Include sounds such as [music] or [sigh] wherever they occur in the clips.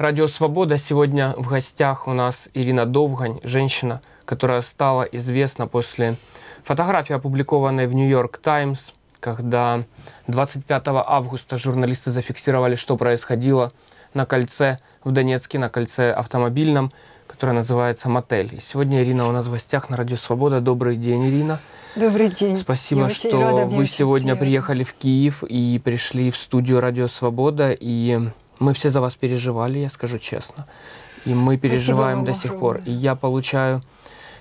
Радио «Свобода» сегодня в гостях у нас Ирина Довгань, женщина, которая стала известна после фотографии, опубликованной в «Нью-Йорк Таймс», когда 25 августа журналисты зафиксировали, что происходило на кольце в Донецке, на кольце автомобильном, которое называется «Мотель». И сегодня Ирина у нас в гостях на «Радио Свобода». Добрый день, Ирина. Добрый день. Спасибо, Я что рада, вы сегодня приехали в Киев и пришли в студию «Радио Свобода». И мы все за вас переживали, я скажу честно. И мы переживаем до сих пор. И я получаю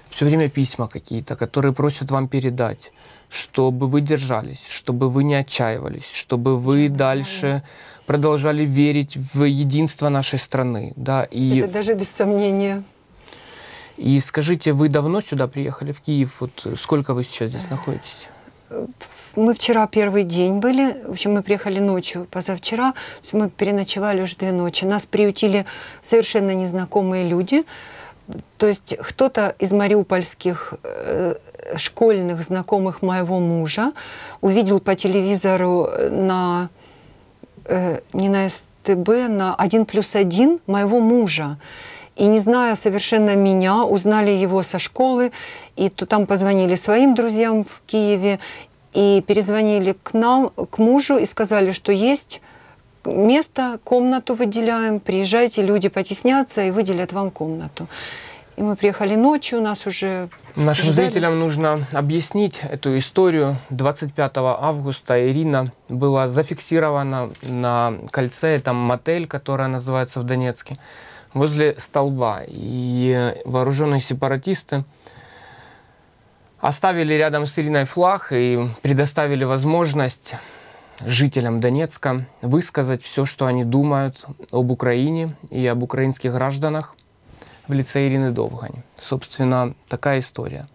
все время письма какие-то, которые просят вам передать, чтобы вы держались, чтобы вы не отчаивались, чтобы вы Чего дальше продолжали верить в единство нашей страны. Да, и... Это даже без сомнения. И скажите, вы давно сюда приехали, в Киев? Вот сколько вы сейчас здесь находитесь? Э, мы вчера первый день были, в общем, мы приехали ночью позавчера, мы переночевали уже две ночи. Нас приютили совершенно незнакомые люди, то есть кто-то из мариупольских э, школьных знакомых моего мужа увидел по телевизору на э, не на СТБ, на 1 плюс 1 моего мужа. И не зная совершенно меня, узнали его со школы, и то там позвонили своим друзьям в Киеве, и перезвонили к нам, к мужу, и сказали, что есть место, комнату выделяем, приезжайте, люди потеснятся и выделят вам комнату. И мы приехали ночью, у нас уже... Нашим ждали. зрителям нужно объяснить эту историю. 25 августа Ирина была зафиксирована на кольце, это мотель, который называется в Донецке, возле столба. И вооруженные сепаратисты Оставили рядом с Ириной флаг и предоставили возможность жителям Донецка высказать все, что они думают об Украине и об украинских гражданах в лице Ирины Довгань. Собственно, такая история.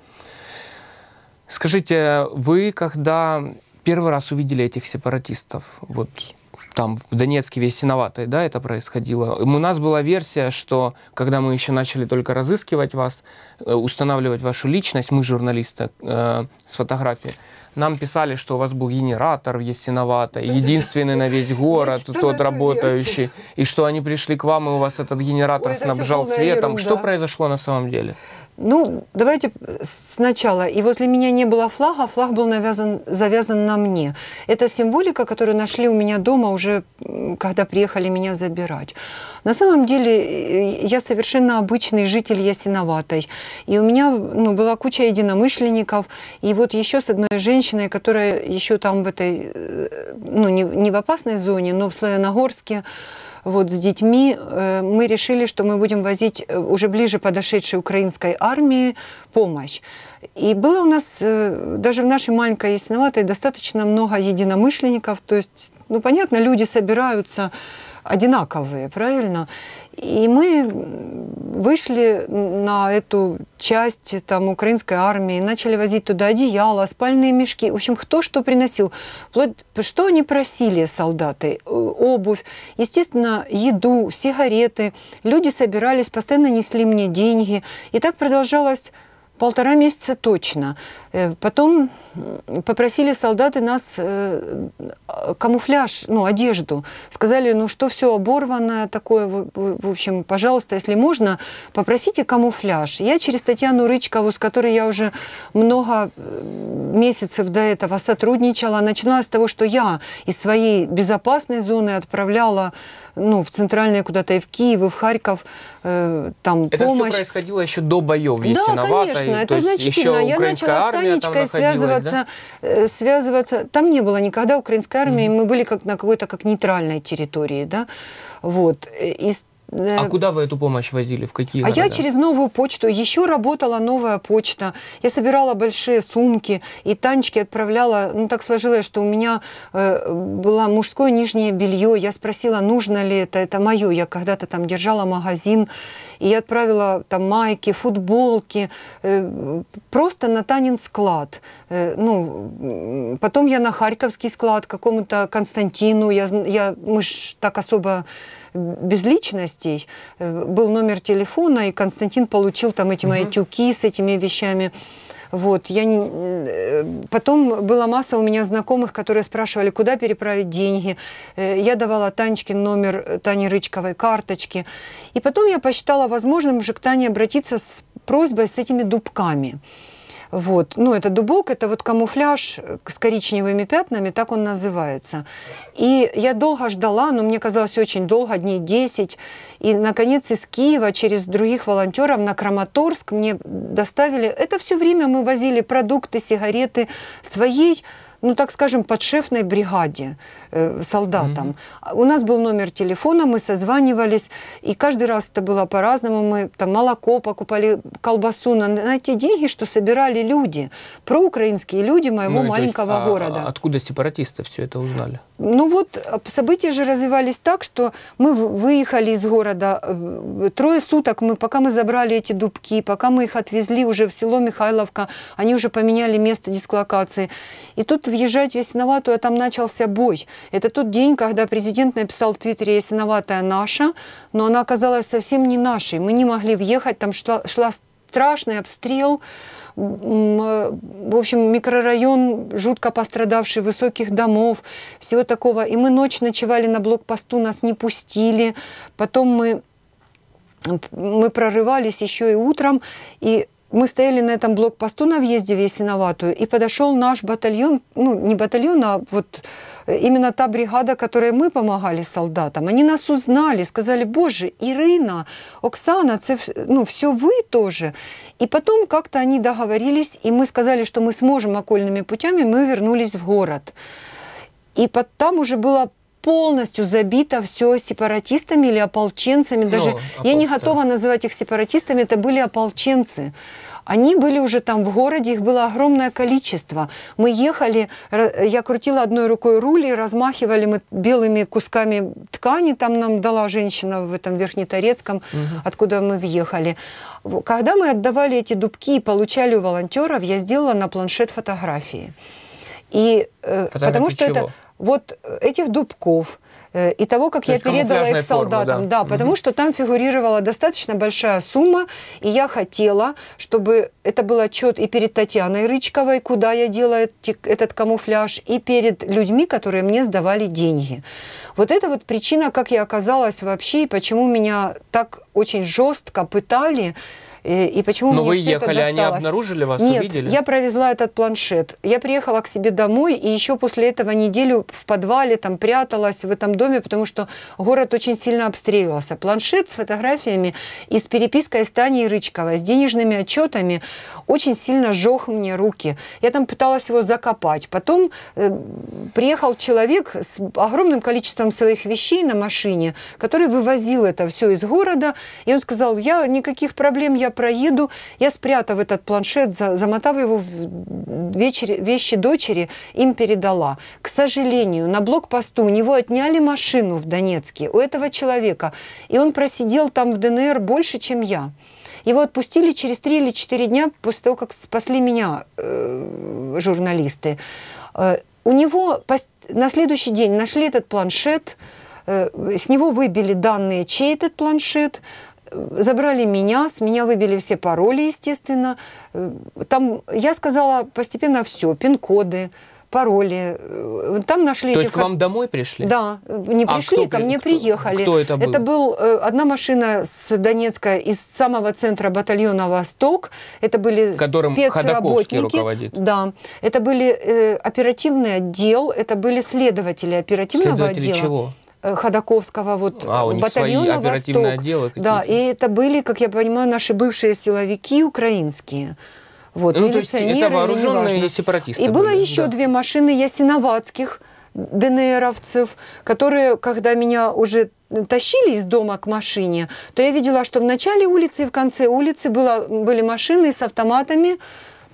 Скажите, вы когда первый раз увидели этих сепаратистов, вот там в Донецке весь синоватый, да, это происходило. У нас была версия, что когда мы еще начали только разыскивать вас, э, устанавливать вашу личность, мы журналисты э, с фотографией, нам писали, что у вас был генератор в Ясиновато, единственный на весь город, тот работающий, и что они пришли к вам, и у вас этот генератор снабжал светом. Что произошло на самом деле? Ну, давайте сначала. И возле меня не было флага, а флаг был навязан, завязан на мне. Это символика, которую нашли у меня дома уже, когда приехали меня забирать. На самом деле, э, я совершенно обычный житель Ясиноватой. И у меня ну, была куча единомышленников. И вот еще с одной женщиной, которая еще там в этой, э, ну, не, не в опасной зоне, но в Славяногорске, вот с детьми, э, мы решили, что мы будем возить э, уже ближе подошедшей украинской армии помощь. И было у нас э, даже в нашей маленькой Ясноватой достаточно много единомышленников. То есть, ну, понятно, люди собираются одинаковые, правильно? И мы вышли на эту часть там, украинской армии, начали возить туда одеяло, спальные мешки. В общем, кто что приносил. что они просили солдаты? Э, обувь, естественно, еду, сигареты. Люди собирались, постоянно несли мне деньги. И так продолжалось полтора месяца точно. Э, потом попросили солдаты нас э, камуфляж, ну, одежду. Сказали, ну, что все оборванное такое, в, в общем, пожалуйста, если можно, попросите камуфляж. Я через Татьяну Рычкову, с которой я уже много э, месяцев до этого сотрудничала, начала с того, что я из своей безопасной зоны отправляла ну, в центральные куда-то, и в Киев, и в Харьков, э, там, Это помощь. Это все происходило еще до боев, да, если Да, конечно, и, это значительно. я начала армия Танечкой связываться, да? Э, связываться. Там не было никогда украинской армии, mm-hmm. мы были как на какой-то как нейтральной территории, да, вот. Э, И Э, а куда вы эту помощь возили? В какие А города? я через новую почту. Еще работала новая почта. Я собирала большие сумки и танчики отправляла. Ну, так сложилось, что у меня э, было мужское нижнее белье. Я спросила, нужно ли это. Это мое. Я когда-то там держала магазин. И я отправила там майки, футболки. Э, просто на Танин склад. Э, ну, потом я на Харьковский склад какому-то Константину. Я, я, мы ж так особо безличностей. Э, был номер телефона, и Константин получил там эти мои тюки с этими вещами. Вот, я не... Э, потом была масса у меня знакомых, которые спрашивали, куда переправить деньги. Э, я давала Танечке номер Тани Рычковой карточки. И потом я посчитала возможным уже к Тане обратиться с просьбой с этими дубками. Вот. Ну, это дубок, это вот камуфляж э, с коричневыми пятнами, так он называется. И я долго ждала, но мне казалось очень долго, дней 10. И, наконец, из Киева через других волонтеров на Краматорск мне доставили. Это все время мы возили продукты, сигареты своей ну так скажем, подшефной бригаде э, солдатам. Mm-hmm. У нас был номер телефона, мы созванивались, и каждый раз это было по-разному. Мы там молоко покупали, колбасу, на, на те деньги, что собирали люди, проукраинские люди моего ну, маленького есть, а города. А, откуда сепаратисты все это узнали? Ну вот, э, события же развивались так, что мы выехали из города. Э, трое суток, мы, пока мы забрали эти дубки, пока мы их отвезли уже в село Михайловка, они уже поменяли место дислокации. И тут въезжать в Ясиноватую, а там начался бой. Это тот день, когда президент написал в Твиттере «Ясиноватая наша», но она оказалась совсем не нашей. Мы не могли въехать, там шла, шла страшный обстрел. В общем, микрорайон, жутко пострадавший, высоких домов, всего такого. И мы ночь ночевали на блокпосту, нас не пустили. Потом мы мы прорывались еще и утром, и мы стояли на этом блокпосту на въезде в Ясиноватую, и подошел наш батальон, ну, не батальон, а вот э, именно та бригада, которой мы помогали солдатам. Они нас узнали, сказали, боже, Ирина, Оксана, це, ну, все вы тоже. И потом как-то они договорились, и мы сказали, что мы сможем окольными путями, мы вернулись в город. И там уже было полностью забито все сепаратистами или ополченцами. Даже Но, опол... я не готова да. называть их сепаратистами, это были ополченцы. Они были уже там в городе, их было огромное количество. Мы ехали, я крутила одной рукой руль и размахивали мы белыми кусками ткани, там нам дала женщина в этом Верхнеторецком, угу. откуда мы въехали. Когда мы отдавали эти дубки и получали у волонтеров, я сделала на планшет фотографии. И, э, потому что чего? это вот э, этих дубков э, и того, как То я передала их солдатам. Формы, да. да, потому угу. что там фигурировала достаточно большая сумма, и я хотела, чтобы это был отчет и перед Татьяной Рычковой, куда я делала этот камуфляж, и перед людьми, которые мне сдавали деньги. Вот это вот причина, как я оказалась вообще, и почему меня так очень жестко пытали, Э, и почему Но мне вы все ехали, это досталось? они обнаружили вас, Нет, увидели? я провезла этот планшет. Я приехала к себе домой, и еще после этого неделю в подвале там пряталась в этом доме, потому что город очень сильно обстреливался. Планшет с фотографиями и с перепиской с Таней Рычковой, с денежными отчетами очень сильно жег мне руки. Я там пыталась его закопать. Потом э, приехал человек с огромным количеством своих вещей на машине, который вывозил это все из города, и он сказал, я никаких проблем, я проеду, я спрятав этот планшет, замотав его в вечери, вещи дочери, им передала. К сожалению, на блокпосту у него отняли машину в Донецке, у этого человека, и он просидел там в ДНР больше, чем я. Его отпустили через три или четыре дня после того, как спасли меня э, журналисты. Э, у него на следующий день нашли этот планшет, э, с него выбили данные, чей этот планшет, забрали меня, с меня выбили все пароли, естественно. Э, там я сказала постепенно все, пин-коды, пароли. Э, там нашли... То этих... есть к вам домой пришли? Да, не а пришли, ко при... мне приехали. Кто это был? Это был э, одна машина с Донецка, из самого центра батальона «Восток». Это были Которым спецработники. руководит. Да. Это были э, оперативный отдел, это были следователи оперативного следователи отдела. чего? Э, Ходаковского вот а, у батальона Восток. Отделы да, и это были, как я понимаю, наши бывшие силовики украинские. Вот, ну, милиционеры, то это вооруженные сепаратисты. И было еще да. две машины ясиноватских ДНРовцев, которые, когда меня уже тащили из дома к машине, то я видела, что в начале улицы и в конце улицы было, были машины с автоматами,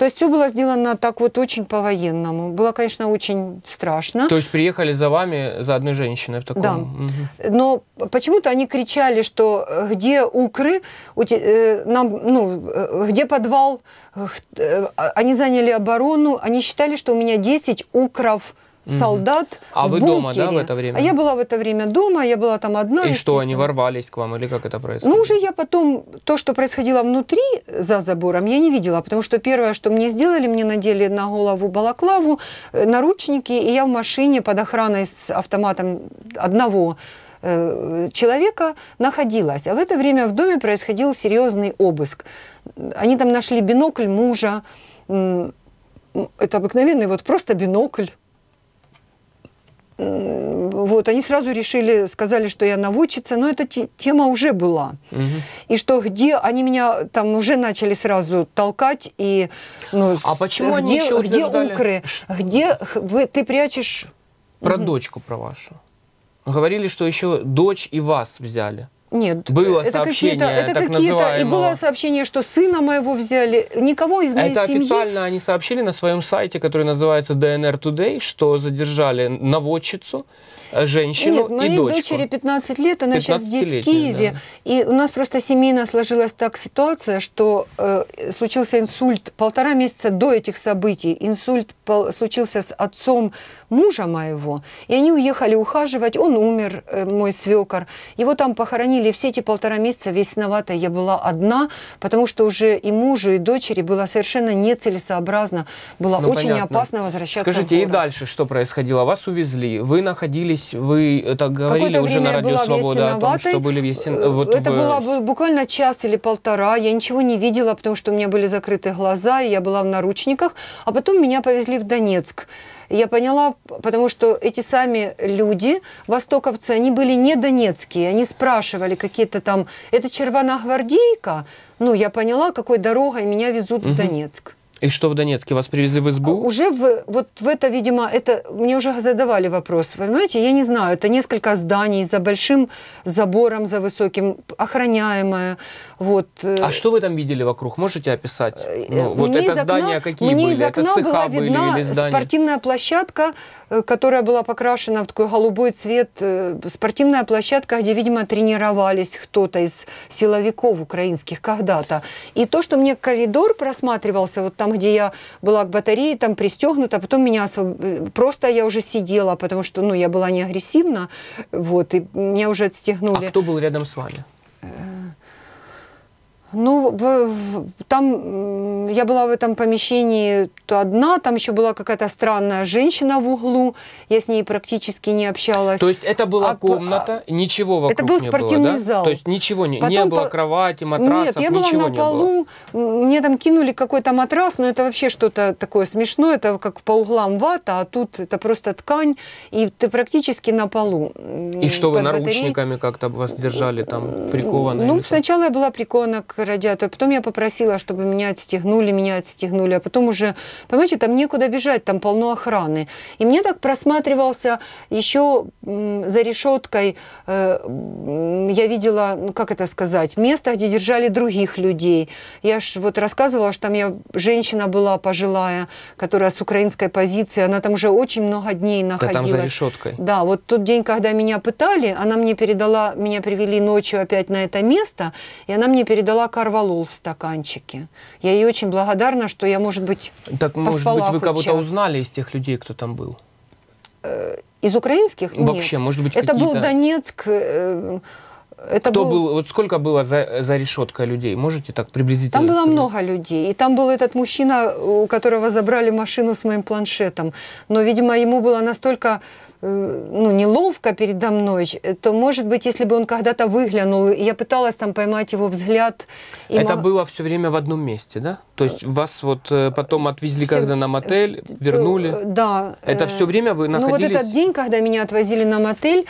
то есть все было сделано так вот очень по-военному. Было, конечно, очень страшно. То есть приехали за вами, за одной женщиной в таком... Да. Угу. Но почему-то они кричали, что э, где укры, э, нам, ну, э, где подвал, а, они заняли оборону, они считали, что у меня 10 укров солдат А в вы бункере. дома, да, в это время? А я была в это время дома, я была там одна. И что, они ворвались к вам, или как это происходило? Ну, уже я потом, то, что происходило внутри, за забором, я не видела, потому что первое, что мне сделали, мне надели на голову балаклаву, э, наручники, и я в машине под охраной с автоматом одного э, человека находилась. А в это время в доме происходил серьезный обыск. Они там нашли бинокль мужа, это обыкновенный вот просто бинокль, вот, они сразу решили, сказали, что я наводчица, но эта тема уже была. Угу. И что где они меня там уже начали сразу толкать и... Ну, а почему где, они где укры? Где вы, ты прячешь... Про угу. дочку, про вашу. Говорили, что еще дочь и вас взяли. Нет. Было это сообщение, это так называемого. И было сообщение, что сына моего взяли. Никого из моей это семьи... Это официально они сообщили на своем сайте, который называется DNR Today, что задержали наводчицу, женщину Нет, моей и дочку. дочери 15 лет, она сейчас здесь, в Киеве. Да. И у нас просто семейно сложилась так ситуация, что э, случился инсульт полтора месяца до этих событий. Инсульт пол, случился с отцом мужа моего. И они уехали ухаживать. Он умер, э, мой свекор. Его там похоронили. Все эти полтора месяца весновато я была одна, потому что уже и мужу, и дочери было совершенно нецелесообразно. Было ну, очень понятно. опасно возвращаться Скажите, и дальше что происходило? Вас увезли, вы находились здесь вы так говорили уже на радио «Свобода» о том, что были в Ясен... Э, вот Это в... было буквально час или полтора. Я ничего не видела, потому что у меня были закрыты глаза, и я была в наручниках. А потом меня повезли в Донецк. Я поняла, потому что эти сами люди, востоковцы, они были не донецкие. Они спрашивали какие-то там, это Червона червоногвардейка? Ну, я поняла, какой дорогой меня везут угу. в Донецк. И что в Донецке? Вас привезли в СБУ? А уже в, вот в это, видимо, это мне уже задавали вопрос. Понимаете, я не знаю, это несколько зданий за большим забором, за высоким, охраняемое. Вот. Э. А что вы там видели вокруг? Можете описать? Э, ну, э, вот это окна, здание какие мне были? Из окна это ЦК была были или здания? спортивная площадка, которая была покрашена в такой голубой цвет. Спортивная площадка, где, видимо, тренировались кто-то из силовиков украинских когда-то. И то, что мне коридор просматривался, вот там где я была к батарее, там пристегнута, а потом меня освоб... просто я уже сидела, потому что, ну, я была не агрессивна, вот, и меня уже отстегнули. А кто был рядом с вами? Ну, в, там я была в этом помещении то одна, там еще была какая-то странная женщина в углу, я с ней практически не общалась. То есть это была а, комната, а, ничего вокруг Это был спортивный было, да? зал. То есть ничего не, Потом, не было, кровати, матрасов, Нет, я была на полу, было. мне там кинули какой-то матрас, но это вообще что-то такое смешное, это как по углам вата, а тут это просто ткань, и ты практически на полу. И что вы наручниками как-то вас держали там прикованно? Ну, сначала я была прикована к к радиатору, а потом я попросила, чтобы меня отстегнули, меня отстегнули, а потом уже, понимаете, там некуда бежать, там полно охраны. И мне так просматривался еще за решеткой, э, я видела, ну, как это сказать, место, где держали других людей. Я ж вот рассказывала, что там я женщина была пожилая, которая с украинской позиции, она там уже очень много дней находилась. Да, там за решеткой. Да, вот тот день, когда меня пытали, она мне передала, меня привели ночью опять на это место, и она мне передала корвалол в стаканчике. Я ей очень благодарна, что я, может быть, Так, может быть, вы кого-то узнали из тех людей, кто там был? Э, из украинских? Вообще, Нет. может быть, Это был Донецк. Э, это Кто был... был, вот сколько было за, за решеткой людей? Можете так приблизительно? Там было сказать? много людей. И там был этот мужчина, у которого забрали машину с моим планшетом. Но, видимо, ему было настолько ну, неловко передо мной, то, может быть, если бы он когда-то выглянул, я пыталась там поймать его взгляд. И Это мог... было все время в одном месте, да? То есть вас вот э, потом отвезли, все... когда на мотель, вернули? Э, да. Это э, все время вы находились? Ну, вот этот день, когда меня отвозили на мотель,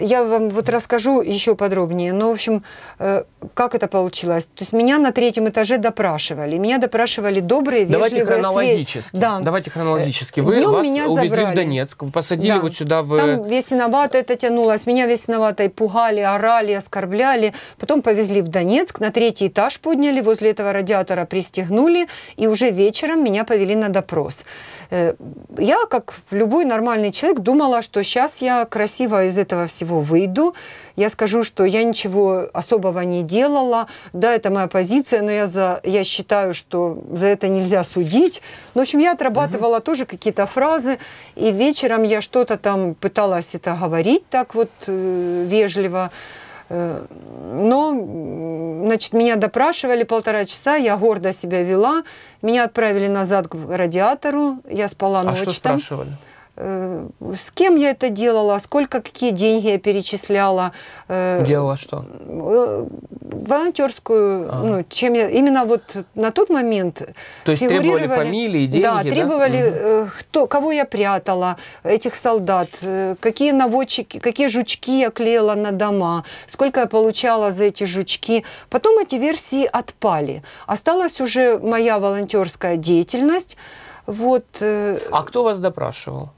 я вам вот расскажу еще подробнее. Но, ну, в общем, как это получилось? То есть меня на третьем этаже допрашивали. Меня допрашивали добрые, Давайте вежливые... Давайте хронологически. Да. Давайте хронологически. Вы Днем вас меня увезли забрали. в Донецк, посадили да. вот сюда сюда в... Там весь виноват это тянулось. Меня весь виноватой пугали, орали, оскорбляли. Потом повезли в Донецк, на третий этаж подняли, возле этого радиатора пристегнули, и уже вечером меня повели на допрос. Э, я, как любой нормальный человек, думала, что сейчас я красиво из этого всего выйду. Я скажу, что я ничего особого не делала. Да, это моя позиция, но я, за, я считаю, что за это нельзя судить. Но, ну, в общем, я отрабатывала угу. тоже какие-то фразы, и вечером я что-то там там пыталась это говорить так вот э, вежливо. Э, но, значит, меня допрашивали полтора часа, я гордо себя вела, меня отправили назад к радиатору, я спала а ночь что там. Э, с кем я это делала, сколько, какие деньги я перечисляла. Э, делала что? Э, волонтерскую, а. ну, чем я, именно вот на тот момент То есть требовали фамилии, деньги, да? требовали, да? Кто, кого я прятала, этих солдат, какие наводчики, какие жучки я клеила на дома, сколько я получала за эти жучки. Потом эти версии отпали. Осталась уже моя волонтерская деятельность. Вот. А кто вас допрашивал?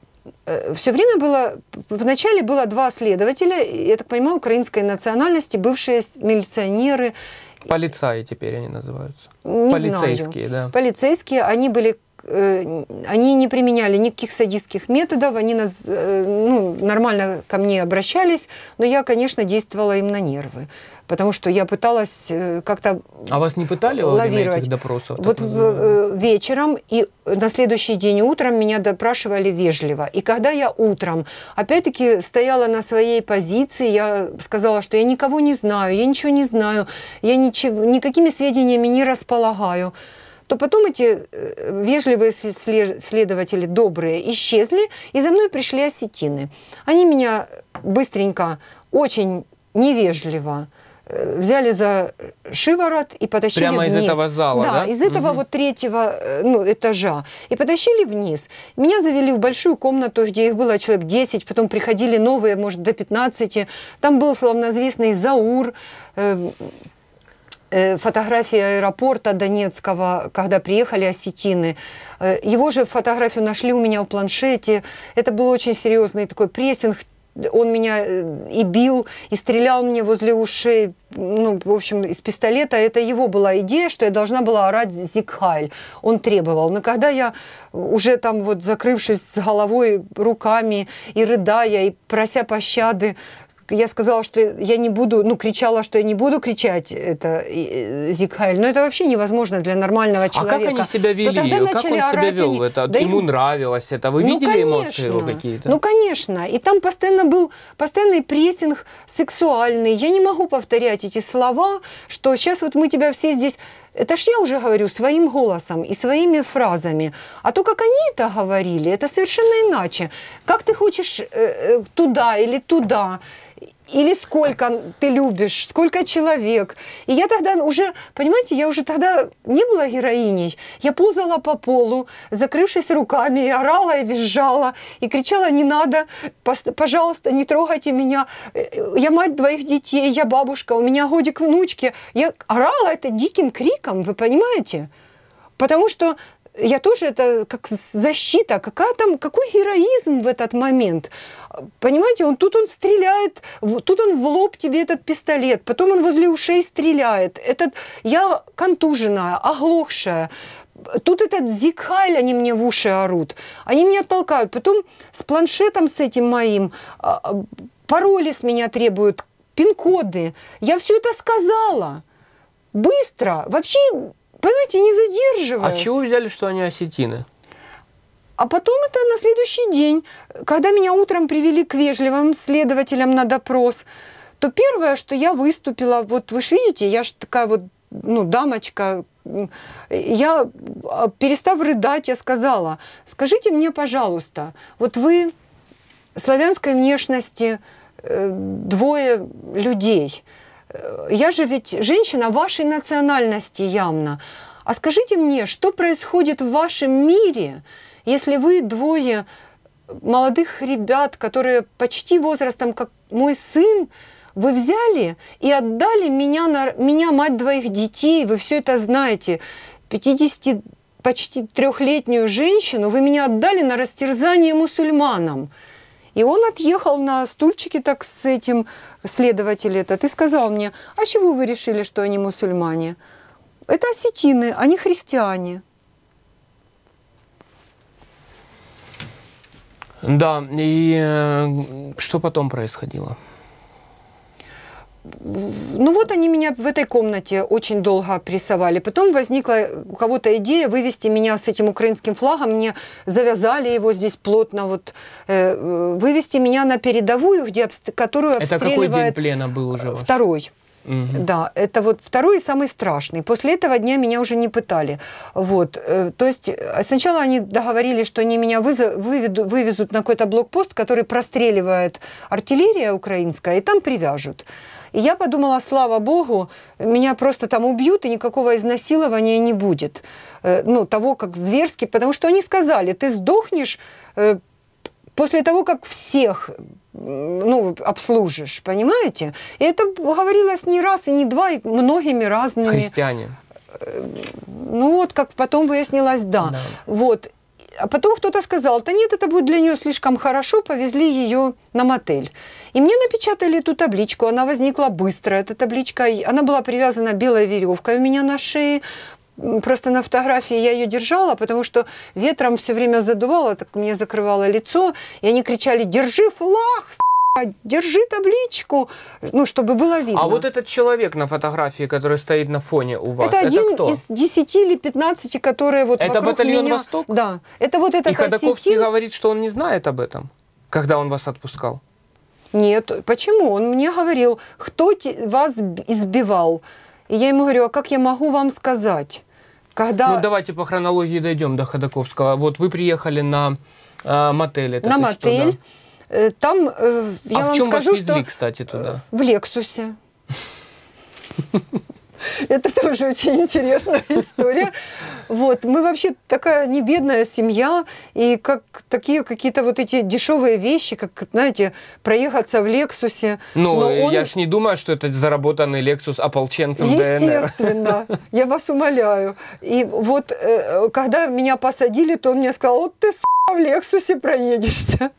Э, все время было, вначале было два следователя, я так понимаю, украинской национальности, бывшие милиционеры. Полицаи теперь они называются. Не Полицейские, знаю. да. Полицейские, они были Э, они не применяли никаких садистских методов, они нас, э, ну, нормально ко мне обращались, но я, конечно, действовала им на нервы потому что я пыталась э, как-то А вас не пытали лавировать. во этих допросов? Вот в, вечером и на следующий день утром меня допрашивали вежливо. И когда я утром, опять-таки, стояла на своей позиции, я сказала, что я никого не знаю, я ничего не знаю, я ничего, никакими сведениями не располагаю то потом эти вежливые следователи, добрые, исчезли, и за мной пришли осетины. Они меня быстренько, очень невежливо э, взяли за шиворот и потащили Прямо вниз. Прямо из этого зала, да? Да, из этого угу. вот третьего э, ну, этажа. И потащили вниз. Меня завели в большую комнату, где их было человек 10, потом приходили новые, может, до 15. Там был славнозвестный Заур, э, Э, фотографии аэропорта Донецкого, когда приехали осетины. Э, его же фотографию нашли у меня в планшете. Это был очень серьезный такой прессинг. Он меня э, и бил, и стрелял мне возле ушей, ну, в общем, из пистолета. Это его была идея, что я должна была орать «Зигхайль». Он требовал. Но когда я уже там вот закрывшись с головой руками и рыдая, и прося пощады, я сказала, что я не буду, ну, кричала, что я не буду кричать, это э, Хайль, но это вообще невозможно для нормального человека. А как они себя вели? То тогда как он себя вел? Они... Это, да ему им... нравилось это? Вы ну, видели конечно. эмоции его какие-то? Ну, конечно. И там постоянно был постоянный прессинг сексуальный. Я не могу повторять эти слова, что сейчас вот мы тебя все здесь это ж я уже говорю своим голосом и своими фразами. А то, как они это говорили, это совершенно иначе. Как ты хочешь э, э туда или туда? или сколько ты любишь, сколько человек. И я тогда уже, понимаете, я уже тогда не была героиней. Я ползала по полу, закрывшись руками, и орала, и визжала, и кричала, не надо, пожалуйста, не трогайте меня. Я мать двоих детей, я бабушка, у меня годик внучки. Я орала это диким криком, вы понимаете? Потому что я тоже это как защита, какая там, какой героизм в этот момент. Понимаете, он тут он стреляет, тут он в лоб тебе этот пистолет, потом он возле ушей стреляет. Этот, я контуженная, оглохшая. Тут этот зикаль они мне в уши орут. Они меня толкают. Потом с планшетом с этим моим а, а, пароли с меня требуют, пин-коды. Я все это сказала. Быстро. Вообще Понимаете, не задерживаясь. А чего вы взяли, что они осетины? А потом это на следующий день, когда меня утром привели к вежливым следователям на допрос, то первое, что я выступила, вот вы же видите, я же такая вот ну, дамочка, я, а, перестав рыдать, я сказала, скажите мне, пожалуйста, вот вы славянской внешности э, двое людей – Э, я же ведь женщина вашей национальности явно. А скажите мне, что происходит в вашем мире, если вы двое молодых ребят, которые почти возрастом, как мой сын, вы взяли и отдали меня, на, меня мать двоих детей, вы все это знаете, 50 почти трехлетнюю женщину, вы меня отдали на растерзание мусульманам. И он отъехал на стульчике так с этим, следователем. этот, и сказал мне, а чего вы решили, что они мусульмане? Это осетины, они христиане. Да, и э, что потом происходило? ну вот они меня в этой комнате очень долго прессовали. Потом возникла у кого-то идея вывести меня с этим украинским флагом. Мне завязали его здесь плотно. Вот, э, э вывести меня на передовую, где, которую обстреливает... Это какой день плена был уже ваш? Второй. Угу. Да, это вот второй и самый страшный. После этого дня меня уже не пытали. Вот, э, то есть э, сначала они договорились, что они меня выведу, вывезут на какой-то блокпост, который простреливает артиллерия украинская, и там привяжут. И я подумала, слава богу, меня просто там убьют, и никакого изнасилования не будет. Э, ну, того, как зверски, потому что они сказали, ты сдохнешь э, после того, как всех ну, обслужишь, понимаете? И это говорилось не раз и не два, и многими разными. Христиане. Э, ну вот, как потом выяснилось, да. да. Вот а потом кто-то сказал, да нет, это будет для нее слишком хорошо, повезли ее на мотель. И мне напечатали эту табличку, она возникла быстро, эта табличка, она была привязана белой веревкой у меня на шее, просто на фотографии я ее держала, потому что ветром все время задувало, так мне закрывало лицо, и они кричали «Держи флаг!» держи табличку, ну, чтобы было видно. А вот этот человек на фотографии, который стоит на фоне у вас, это, это кто? из 10 или 15, которые вот Это батальон меня... «Восток»? Да. Это вот это И Ходоковский осетин... говорит, что он не знает об этом, когда он вас отпускал? Нет. Почему? Он мне говорил, кто вас избивал. И я ему говорю, а как я могу вам сказать? Когда... Ну, давайте по хронологии дойдем до Ходаковского. Вот вы приехали на э, мотель. Это на мотель. Что, да? Э, там, э, я а вам в чем скажу, вас везли, что кстати, туда? В Лексусе. Это тоже очень интересная [laughs] история. Вот. Мы вообще такая небедная семья, и как такие какие-то вот эти дешевые вещи, как, знаете, проехаться в Лексусе. Ну, он... я ж не думаю, что это заработанный Лексус ополченцем Естественно, ДНР. я вас умоляю. И вот, э, э, когда меня посадили, то он мне сказал, вот ты, в Лексусе проедешься.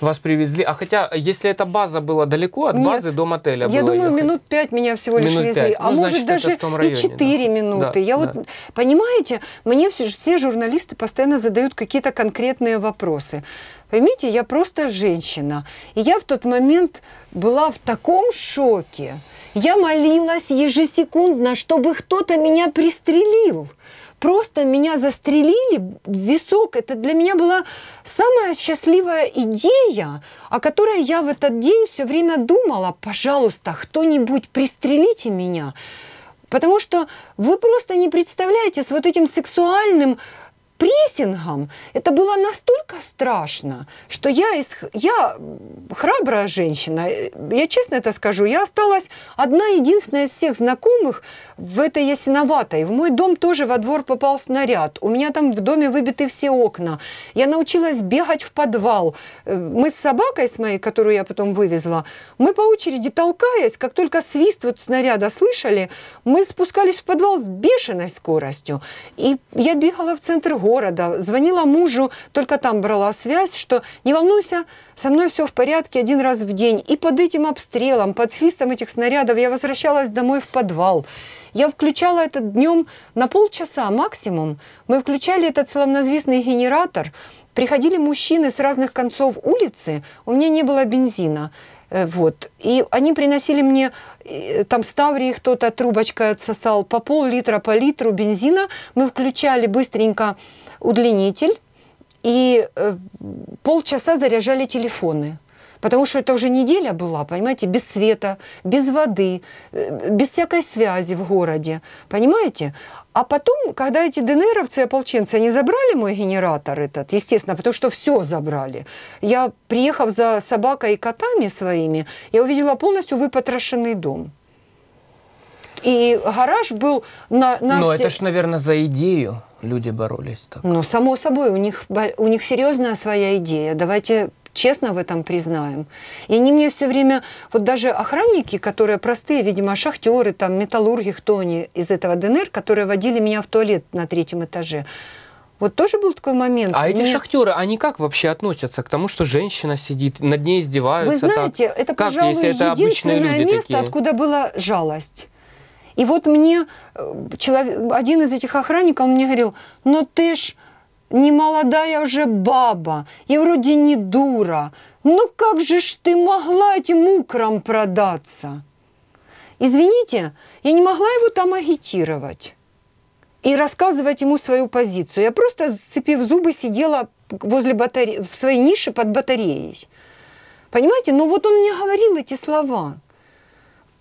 Вас привезли. А хотя, если эта база была далеко от Нет, базы до мотеля, я думаю, ехать. минут пять меня всего лишь минут везли, 5. а ну, может значит, даже районе, и четыре да. минуты. Да, я да. вот, понимаете, мне все, все журналисты постоянно задают какие-то конкретные вопросы. Поймите, я просто женщина. И я в тот момент была в таком шоке. Я молилась ежесекундно, чтобы кто-то меня пристрелил. Просто меня застрелили в висок. Это для меня была самая счастливая идея, о которой я в этот день все время думала. Пожалуйста, кто-нибудь пристрелите меня. Потому что вы просто не представляете с вот этим сексуальным прессингом. Это было настолько страшно, что я, из, я храбрая женщина, я честно это скажу, я осталась одна единственная из всех знакомых в этой ясиноватой. В мой дом тоже во двор попал снаряд. У меня там в доме выбиты все окна. Я научилась бегать в подвал. Э, мы с собакой, с моей, которую я потом вывезла, мы по очереди толкаясь, как только свист вот снаряда слышали, мы спускались в подвал с бешеной скоростью. И я бегала в центр города города. Звонила мужу, только там брала связь, что не волнуйся, со мной все в порядке один раз в день. И под этим обстрелом, под свистом этих снарядов я возвращалась домой в подвал. Я включала это днем на полчаса максимум. Мы включали этот славнозвестный генератор. Приходили мужчины с разных концов улицы. У меня не было бензина. Э, вот. И они приносили мне, э, там ставрии кто-то трубочкой отсосал, по пол-литра, по литру бензина. Мы включали быстренько удлинитель, и э, полчаса заряжали телефоны. Потому что это уже неделя была, понимаете, без света, без воды, э, без всякой связи в городе, понимаете? А потом, когда эти ДНРовцы и ополченцы, они забрали мой генератор этот, естественно, потому что все забрали. Я, приехав за собакой и котами своими, я увидела полностью выпотрошенный дом. И гараж был на... на Но ну, это ж, наверное, за идею люди боролись так. Ну, само собой, у них, у них серьезная своя идея. Давайте честно в этом признаем. И они мне все время, вот даже охранники, которые простые, видимо, шахтеры, там, металлурги, кто они из этого ДНР, которые водили меня в туалет на третьем этаже, вот тоже был такой момент. А Мне... эти шахтеры, они как вообще относятся к тому, что женщина сидит, над ней издеваются? Вы знаете, так? это, как, пожалуй, если это единственное место, такие? откуда была жалость. И вот мне э, человек, один из этих охранников мне говорил, но «Ну ты ж не молодая уже баба, и вроде не дура. Ну как же ж ты могла этим украм продаться? Извините, я не могла его там агитировать и рассказывать ему свою позицию. Я просто, сцепив зубы, сидела возле батаре... в своей нише под батареей. Понимаете, Но ну вот он мне говорил эти слова –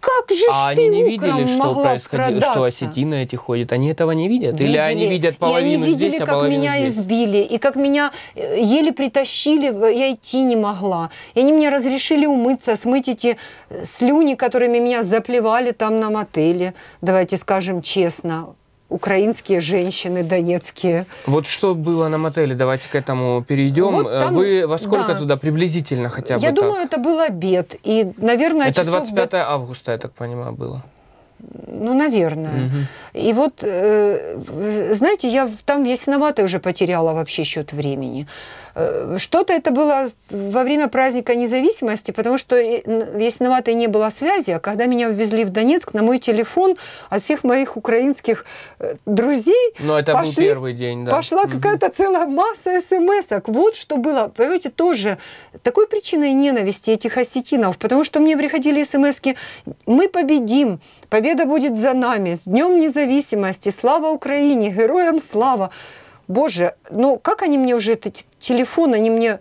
как же а ты они не видели, что происходило, продаться? что осетины эти ходят? Они этого не видят? Видели. Или они видят половину и они видели, здесь, а как а половину меня здесь? избили, и как меня э, еле притащили, я идти не могла. И они мне разрешили умыться, смыть эти э, слюни, которыми меня заплевали там на мотеле, давайте скажем честно украинские женщины донецкие. Вот что было на мотеле, давайте к этому перейдем. Вот там, Вы во сколько да. туда приблизительно хотя бы? Я так? думаю, это был обед. И, наверное, это часов 25 до... августа, я так понимаю, было. Ну, наверное. Угу. И вот, э, знаете, я там весь виновата уже потеряла вообще счет времени. Э, что-то это было во время праздника независимости, потому что если на ватой не было связи, а когда меня ввезли в Донецк, на мой телефон от всех моих украинских э, друзей Но ну, это пошли, был первый день, да. пошла угу. какая-то целая масса смс -ок. Вот что было, понимаете, тоже такой причиной ненависти этих осетинов, потому что мне приходили смс «Мы победим», «Победа будет за нами», «С днем независимости», «Слава Украине», «Героям слава» боже, ну как они мне уже этот телефон, они мне,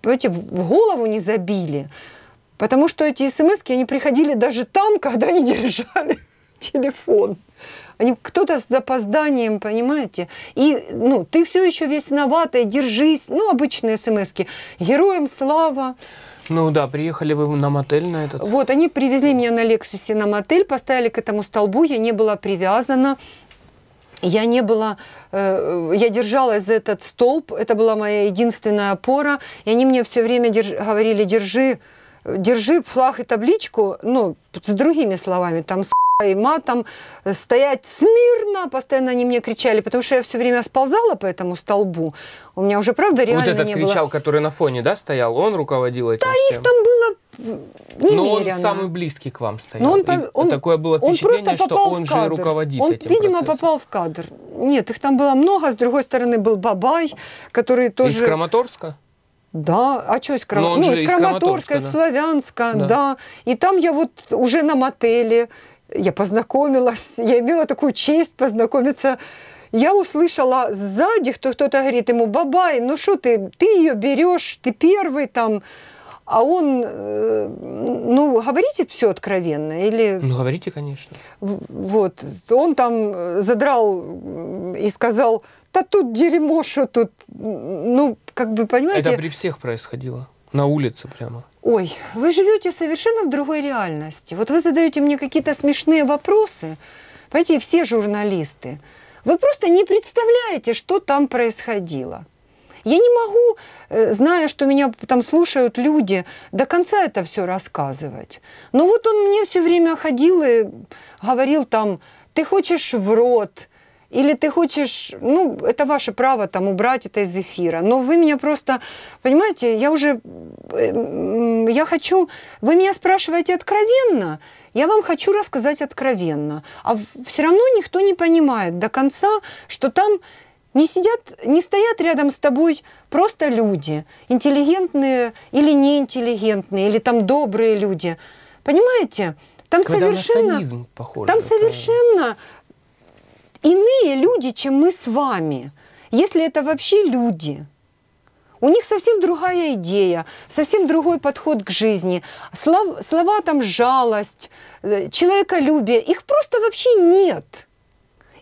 понимаете, в голову не забили. Потому что эти смс они приходили даже там, когда они держали [laughs] телефон. Они кто-то с запозданием, понимаете? И, ну, ты все еще весь виноватая, держись. Ну, обычные смс -ки. Героям слава. Ну да, приехали вы на мотель на этот. Вот, они привезли меня на Лексусе на мотель, поставили к этому столбу, я не была привязана. Я не была, э, я держалась за этот столб, это была моя единственная опора, и они мне все время держ, говорили, держи, держи флаг и табличку, ну, с другими словами, там, и матом, э, стоять смирно, постоянно они мне кричали, потому что я все время сползала по этому столбу. У меня уже, правда, реально Вот этот не кричал, было... который на фоне, да, стоял, он руководил этим Да, всем. их там было немерено. Но он самый близкий к вам стоял. Но он, и он, такое было впечатление, он что он же руководит Он, этим видимо, процессом. попал в кадр. Нет, их там было много. С другой стороны был Бабай, который тоже... Из Краматорска? Да, а что из, Крам... ну, из Краматорска, из Краматорска да. Славянска, да. да. И там я вот уже на мотеле я познакомилась, я имела такую честь познакомиться. Я услышала сзади, кто кто-то говорит ему, бабай, ну что ты, ты ее берешь, ты первый там. А он, э, ну, говорите все откровенно или... Ну, говорите, конечно. Вот. Он там э, задрал э, и сказал, да тут дерьмо, что тут... Ну, как бы, понимаете... Это при всех происходило. На улице прямо. Ой, вы живете совершенно в другой реальности. Вот вы задаете мне какие-то смешные вопросы, понимаете, все журналисты. Вы просто не представляете, что там происходило. Я не могу, э, зная, что меня там слушают люди, до конца это все рассказывать. Но вот он мне все время ходил и говорил там, ты хочешь в рот, или ты хочешь, ну, это ваше право там убрать это из эфира, но вы меня просто, понимаете, я уже, э, я хочу, вы меня спрашиваете откровенно, я вам хочу рассказать откровенно, а все равно никто не понимает до конца, что там не сидят, не стоят рядом с тобой просто люди, интеллигентные или неинтеллигентные, или там добрые люди. Понимаете? Там Когда совершенно, похоже, там совершенно иные люди, чем мы с вами, если это вообще люди. У них совсем другая идея, совсем другой подход к жизни. Слов, слова там жалость, э, человеколюбие, их просто вообще нет.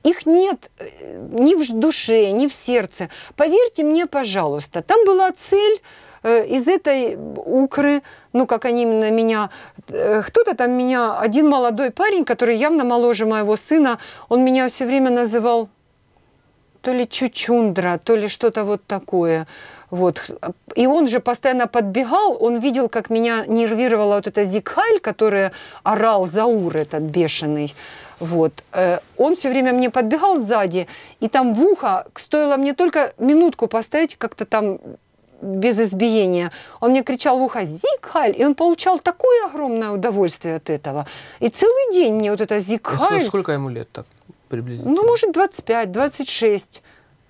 Их нет э, ни в душе, ни в сердце. Поверьте мне, пожалуйста, там была цель Э, из этой укры, ну, как они именно меня... Э, кто-то там меня... Один молодой парень, который явно моложе моего сына, он меня все время называл то ли чучундра, то ли что-то вот такое. Вот. И он же постоянно подбегал, он видел, как меня нервировала вот эта Зикхаль, которая орал Заур этот бешеный. Вот. Э, он все время мне подбегал сзади, и там в ухо стоило мне только минутку поставить, как-то там без избиения. Он мне кричал в ухо «Зикхаль!» И он получал такое огромное удовольствие от этого. И целый день мне вот это «Зикхаль!» Сколько ему лет так приблизительно? Ну, может, 25-26.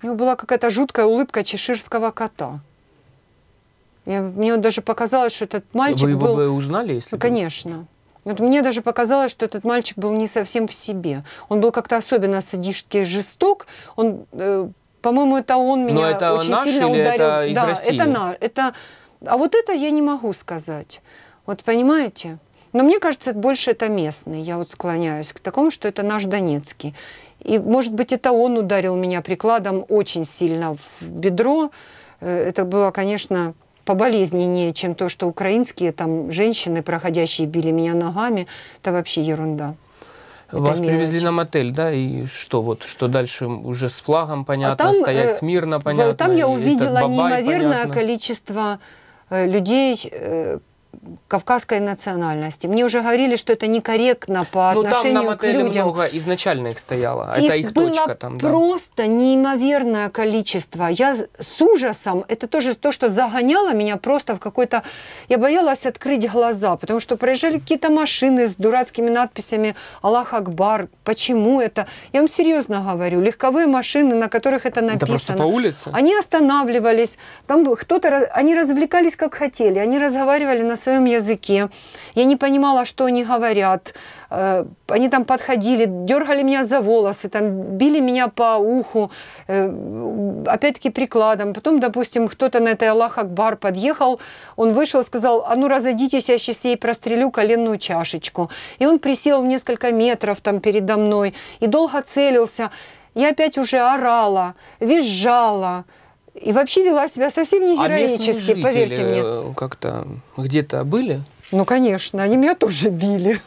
У него была какая-то жуткая улыбка чеширского кота. Я, мне вот даже показалось, что этот мальчик Вы его был... бы узнали, если ну, Конечно. Вот мне даже показалось, что этот мальчик был не совсем в себе. Он был как-то особенно садистски жесток. Он э, по-моему, это он меня это очень наш сильно или ударил. Это из да, России? это на, Это... А вот это я не могу сказать. Вот понимаете? Но мне кажется, больше это местный. Я вот склоняюсь к такому, что это наш Донецкий. И, может быть, это он ударил меня прикладом очень сильно в бедро. Э, это было, конечно, поболезненнее, чем то, что украинские там женщины, проходящие, били меня ногами. Это вообще ерунда. Вас мелочь. привезли на мотель, да, и что вот, что дальше уже с флагом а понятно, а там, стоять э, смирно понятно. Там я увидела бабай, неимоверное понятно. количество э, людей, э, кавказской национальности. Мне уже говорили, что это некорректно по ну, отношению там, к людям. много изначально их стояло. Их а это их было точка там. Да. просто неимоверное количество. Я с ужасом, это тоже то, что загоняло меня просто в какой-то... Я боялась открыть глаза, потому что проезжали какие-то машины с дурацкими надписями «Аллах Акбар». Почему это? Я вам серьезно говорю. Легковые машины, на которых это написано. Это просто по улице? Они останавливались. Там кто-то... Они развлекались как хотели. Они разговаривали на своем своем языке. Я не понимала, что они говорят. Э, они там подходили, дергали меня за волосы, там били меня по уху, э, опять-таки прикладом. Потом, допустим, кто-то на этой Аллах Акбар подъехал, он вышел и сказал, а ну разойдитесь, я сейчас ей прострелю коленную чашечку. И он присел в несколько метров там передо мной и долго целился. Я опять уже орала, визжала, и вообще вела себя совсем не а героически, а поверьте мне. Э, как-то где-то были? Ну, конечно, они меня тоже [laughs] били.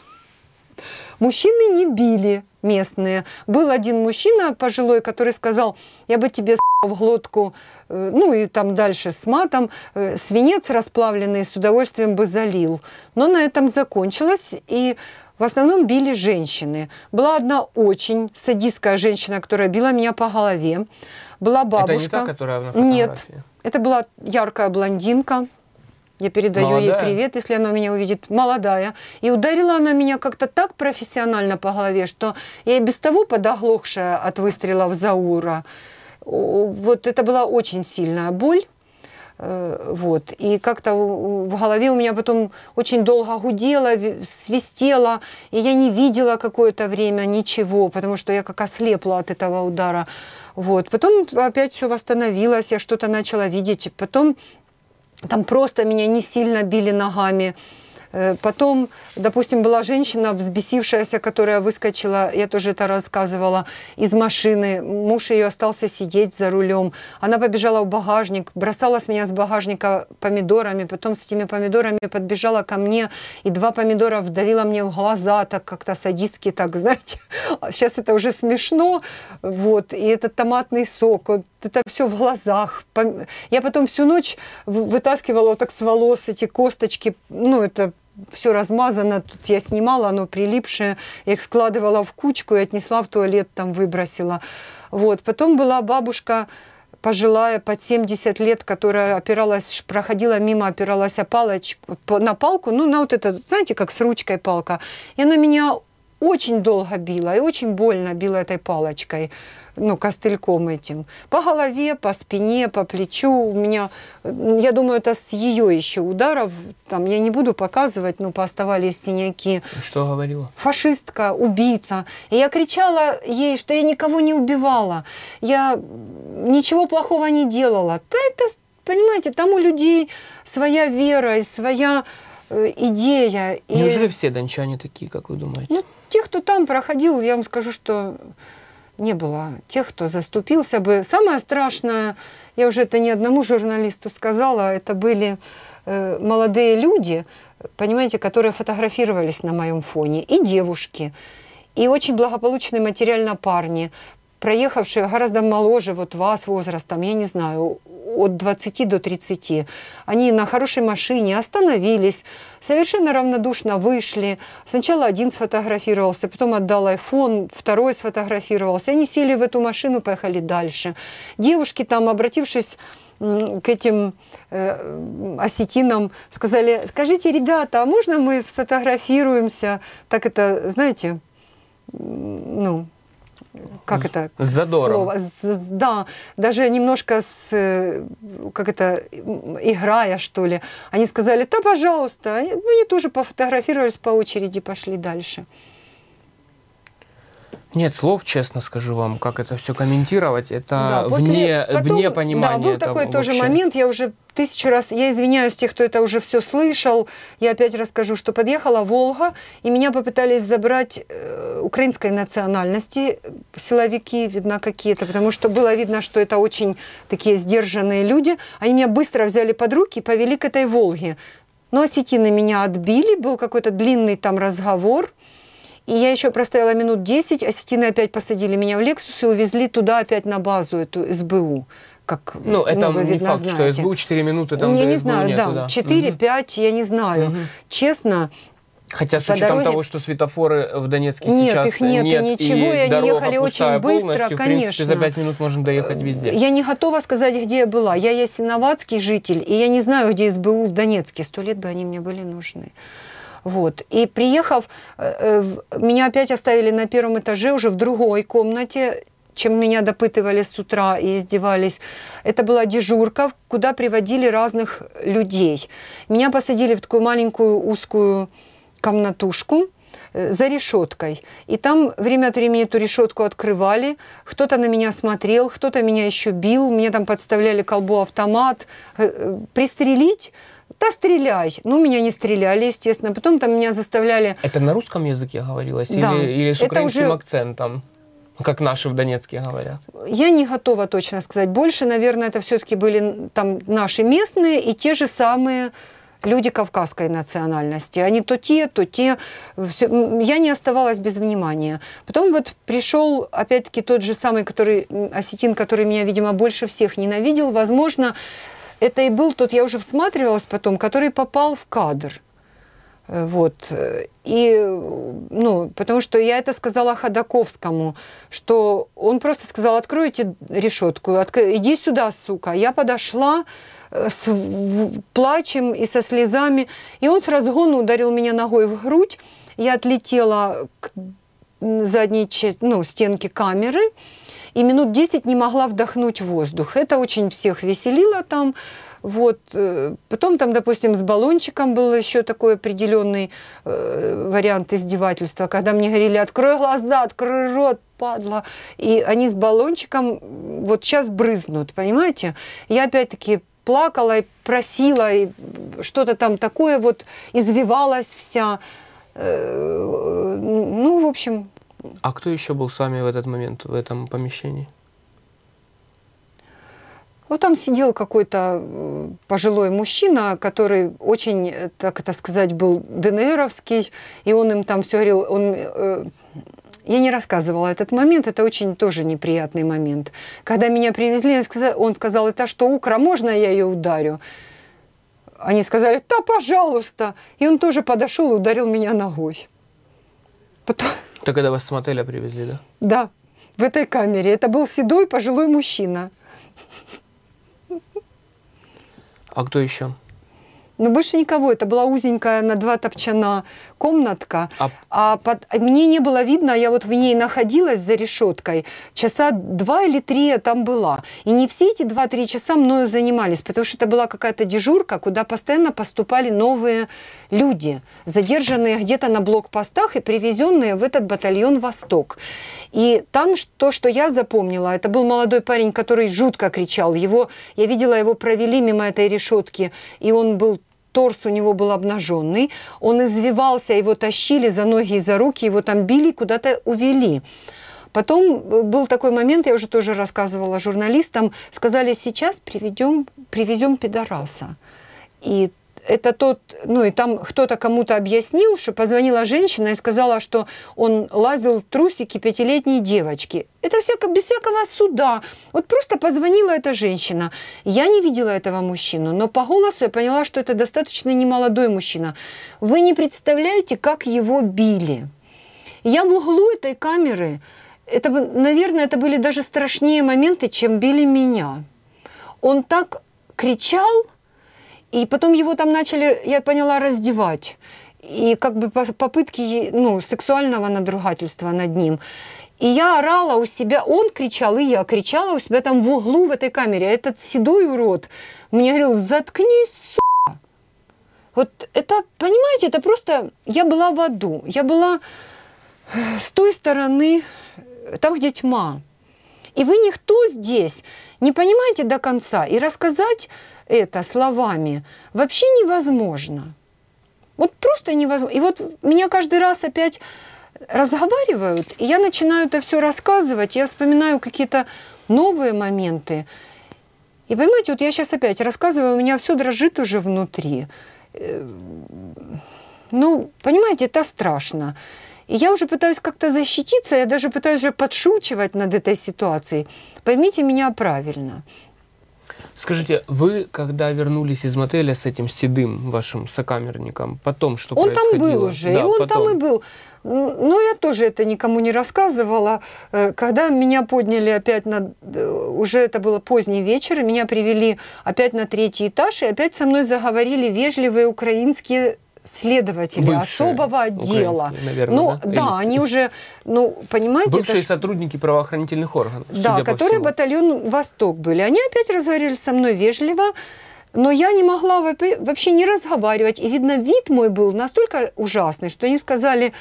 Мужчины не били местные. Был один мужчина пожилой, который сказал, я бы тебе в глотку, э, ну и там дальше с матом, э, свинец расплавленный с удовольствием бы залил. Но на этом закончилось, и в основном били женщины. Была одна очень садистская женщина, которая била меня по голове была бабушка. Это не та, которая на фотографии? Нет, это была яркая блондинка. Я передаю Молодая? ей привет, если она меня увидит. Молодая. И ударила она меня как-то так профессионально по голове, что я и без того подоглохшая от выстрела в Заура. Вот это была очень сильная боль. Э, вот. И как-то в голове у меня потом очень долго гудело, свистело, и я не видела какое-то время ничего, потому что я как ослепла от этого удара. Вот. Потом опять все восстановилось, я что-то начала видеть. Потом там просто меня не сильно били ногами. Э, потом, допустим, была женщина, взбесившаяся, которая выскочила, я тоже это рассказывала, из машины. Муж ее остался сидеть за рулем. Она побежала в багажник, бросала с меня с багажника помидорами, потом с этими помидорами подбежала ко мне и два помидора вдавила мне в глаза, так как-то садистски, так, знаете. Сейчас а это уже смешно. Вот. И этот томатный сок, вот это все в глазах. Я потом всю ночь вытаскивала вот так с волос эти косточки, ну, это все размазано, тут я снимала, оно прилипшее, я их складывала в кучку и отнесла в туалет, там выбросила. Вот. Потом была бабушка пожилая, под 70 лет, которая опиралась, проходила мимо, опиралась о палочку, на палку, ну, на вот это, знаете, как с ручкой палка. И она меня очень долго била и очень больно била этой палочкой ну, костыльком этим. По голове, по спине, по плечу. У меня, я думаю, это с ее еще ударов, там, я не буду показывать, но пооставались синяки. Что говорила? Фашистка, убийца. И я кричала ей, что я никого не убивала. Я ничего плохого не делала. Да это, понимаете, там у людей своя вера и своя э, идея. Неужели и... все дончане такие, как вы думаете? Ну, те, кто там проходил, я вам скажу, что не было тех, кто заступился бы. Самое страшное, я уже это не одному журналисту сказала, это были э, молодые люди, понимаете, которые фотографировались на моем фоне, и девушки, и очень благополучные материально парни проехавшие гораздо моложе вот вас возрастом, я не знаю, от 20 до 30. Они на хорошей машине остановились, совершенно равнодушно вышли. Сначала один сфотографировался, потом отдал iPhone, второй сфотографировался. Они сели в эту машину, поехали дальше. Девушки там, обратившись к этим э, осетинам, сказали, скажите, ребята, а можно мы сфотографируемся? Так это, знаете, ну, как это с задором. слово? С, да, даже немножко с, э, как это, играя, что ли. Они сказали, да, пожалуйста. Они, ну, они тоже пофотографировались по очереди, пошли дальше. Нет слов, честно скажу вам, как это все комментировать. Это да, после, вне, потом, вне понимания. Да, был этого такой вообще. тоже момент, я уже тысячу раз, я извиняюсь тех, кто это уже все слышал, я опять расскажу, что подъехала Волга, и меня попытались забрать э, украинской национальности силовики, видно, какие-то, потому что было видно, что это очень такие сдержанные люди. Они меня быстро взяли под руки и повели к этой Волге. Но осетины меня отбили, был какой-то длинный там разговор, и я еще простояла минут 10, осетины а опять посадили меня в «Лексус» и увезли туда опять на базу эту СБУ как Ну, это много, не видно, факт, знаете. что СБУ 4 минуты там Я не знаю, нету, да, да. 4, угу. 5, я не знаю. Угу. Честно, Хотя с По учетом дороге... того, что светофоры в Донецке нет, сейчас их нет, нет ничего, и, и они ехали очень быстро, конечно. В принципе, за пять минут можно доехать везде. Я не готова сказать, где я была. Я ясиноватский житель, и я не знаю, где СБУ в Донецке. Сто лет бы они мне были нужны. Вот. И приехав, э, э, меня опять оставили на первом этаже, уже в другой комнате, чем меня допытывали с утра и издевались. Это была дежурка, куда приводили разных людей. Меня посадили в такую маленькую узкую комнатушку э, за решеткой. И там время от времени эту решетку открывали, кто-то на меня смотрел, кто-то меня еще бил, мне там подставляли колбу автомат. Пристрелить да стреляй. Ну, меня не стреляли, естественно. Потом там меня заставляли... Это на русском языке говорилось? Да. Или, или с украинским уже... акцентом? как наши в Донецке говорят? Я не готова точно сказать. Больше, наверное, это все-таки были там наши местные и те же самые люди кавказской национальности. Они то те, то те. Все. Я не оставалась без внимания. Потом вот пришел, опять-таки, тот же самый, который, осетин, который меня, видимо, больше всех ненавидел. Возможно, это и был тот, я уже всматривалась потом, который попал в кадр. Э, вот. И, ну, потому что я это сказала Ходаковскому, что он просто сказал, откройте решетку, отк... иди сюда, сука. Я подошла э, с плачем и со слезами, и он с разгона ударил меня ногой в грудь. Я отлетела к задней ну, стенке камеры, и минут 10 не могла вдохнуть воздух. Это очень всех веселило там. Вот. Э, потом там, допустим, с баллончиком был еще такой определенный э, вариант издевательства, когда мне говорили, открой глаза, открой рот, падла. И они с баллончиком вот сейчас брызнут, понимаете? Я опять-таки плакала и просила, и что-то там такое вот, извивалась вся. Э, ну, в общем, а кто еще был с вами в этот момент в этом помещении? Вот там сидел какой-то э, пожилой мужчина, который очень, э, так это сказать, был ДНРовский, и он им там все говорил, он э, я не рассказывала этот момент, это очень тоже неприятный момент. Когда меня привезли, он сказал, это что, укра, можно я ее ударю? Они сказали, да, пожалуйста. И он тоже подошел и ударил меня ногой. Потом, это когда вас с мотеля привезли, да? Да, в этой камере. Это был седой пожилой мужчина. А кто еще? Но ну, больше никого. Это была узенькая на два топчана комнатка. А, а под... мне не было видно, а я вот в ней находилась за решеткой. Часа два или три я там была. И не все эти два-три часа мною занимались, потому что это была какая-то дежурка, куда постоянно поступали новые люди, задержанные где-то на блокпостах и привезенные в этот батальон «Восток». И там то, что я запомнила, это был молодой парень, который жутко кричал. Его, я видела, его провели мимо этой решетки, и он был торс у него был обнаженный, он извивался, его тащили за ноги и за руки, его там били, куда-то увели. Потом э, был такой момент, я уже тоже рассказывала журналистам, сказали, сейчас приведем, привезем пидораса. И это тот, ну и там кто-то кому-то объяснил, что позвонила женщина и сказала, что он лазил в трусики пятилетней девочки. Это всяко, без всякого суда. Вот просто позвонила эта женщина. Я не видела этого мужчину, но по голосу я поняла, что это достаточно немолодой мужчина. Вы не представляете, как его били. Я в углу этой камеры, это, наверное, это были даже страшнее моменты, чем били меня. Он так кричал – и потом его там начали, я поняла, раздевать. И как бы попытки ну, сексуального надругательства над ним. И я орала у себя, он кричал, и я кричала у себя там в углу в этой камере. А этот седой урод мне говорил, заткнись, сука. Вот это, понимаете, это просто... Я была в аду, я была э, с той стороны, э, там, где тьма. И вы никто здесь не понимаете до конца. И рассказать это словами вообще невозможно. Вот просто невозможно. И вот меня каждый раз опять разговаривают, и я начинаю это все рассказывать, я вспоминаю какие-то новые моменты. И понимаете, вот я сейчас опять рассказываю, у меня все дрожит уже внутри. Э, ну, понимаете, это страшно. И я уже пытаюсь как-то защититься, я даже пытаюсь уже подшучивать над этой ситуацией. Поймите меня правильно. Скажите, вы когда вернулись из мотеля с этим седым вашим сокамерником, потом что он происходило? Он там был уже, да, и он потом. там и был. Но я тоже это никому не рассказывала. Э, когда меня подняли опять на... Э, уже это было поздний вечер, меня привели опять на третий этаж, и опять со мной заговорили вежливые украинские следователи Бывшие, особого отдела. Наверное, ну, да, да они уже, ну, понимаете... Бывшие это... сотрудники правоохранительных органов, Да, которые по батальон «Восток» были. Они опять разговаривали со мной вежливо, но я не могла вообще не разговаривать. И, видно, вид мой был настолько ужасный, что они сказали,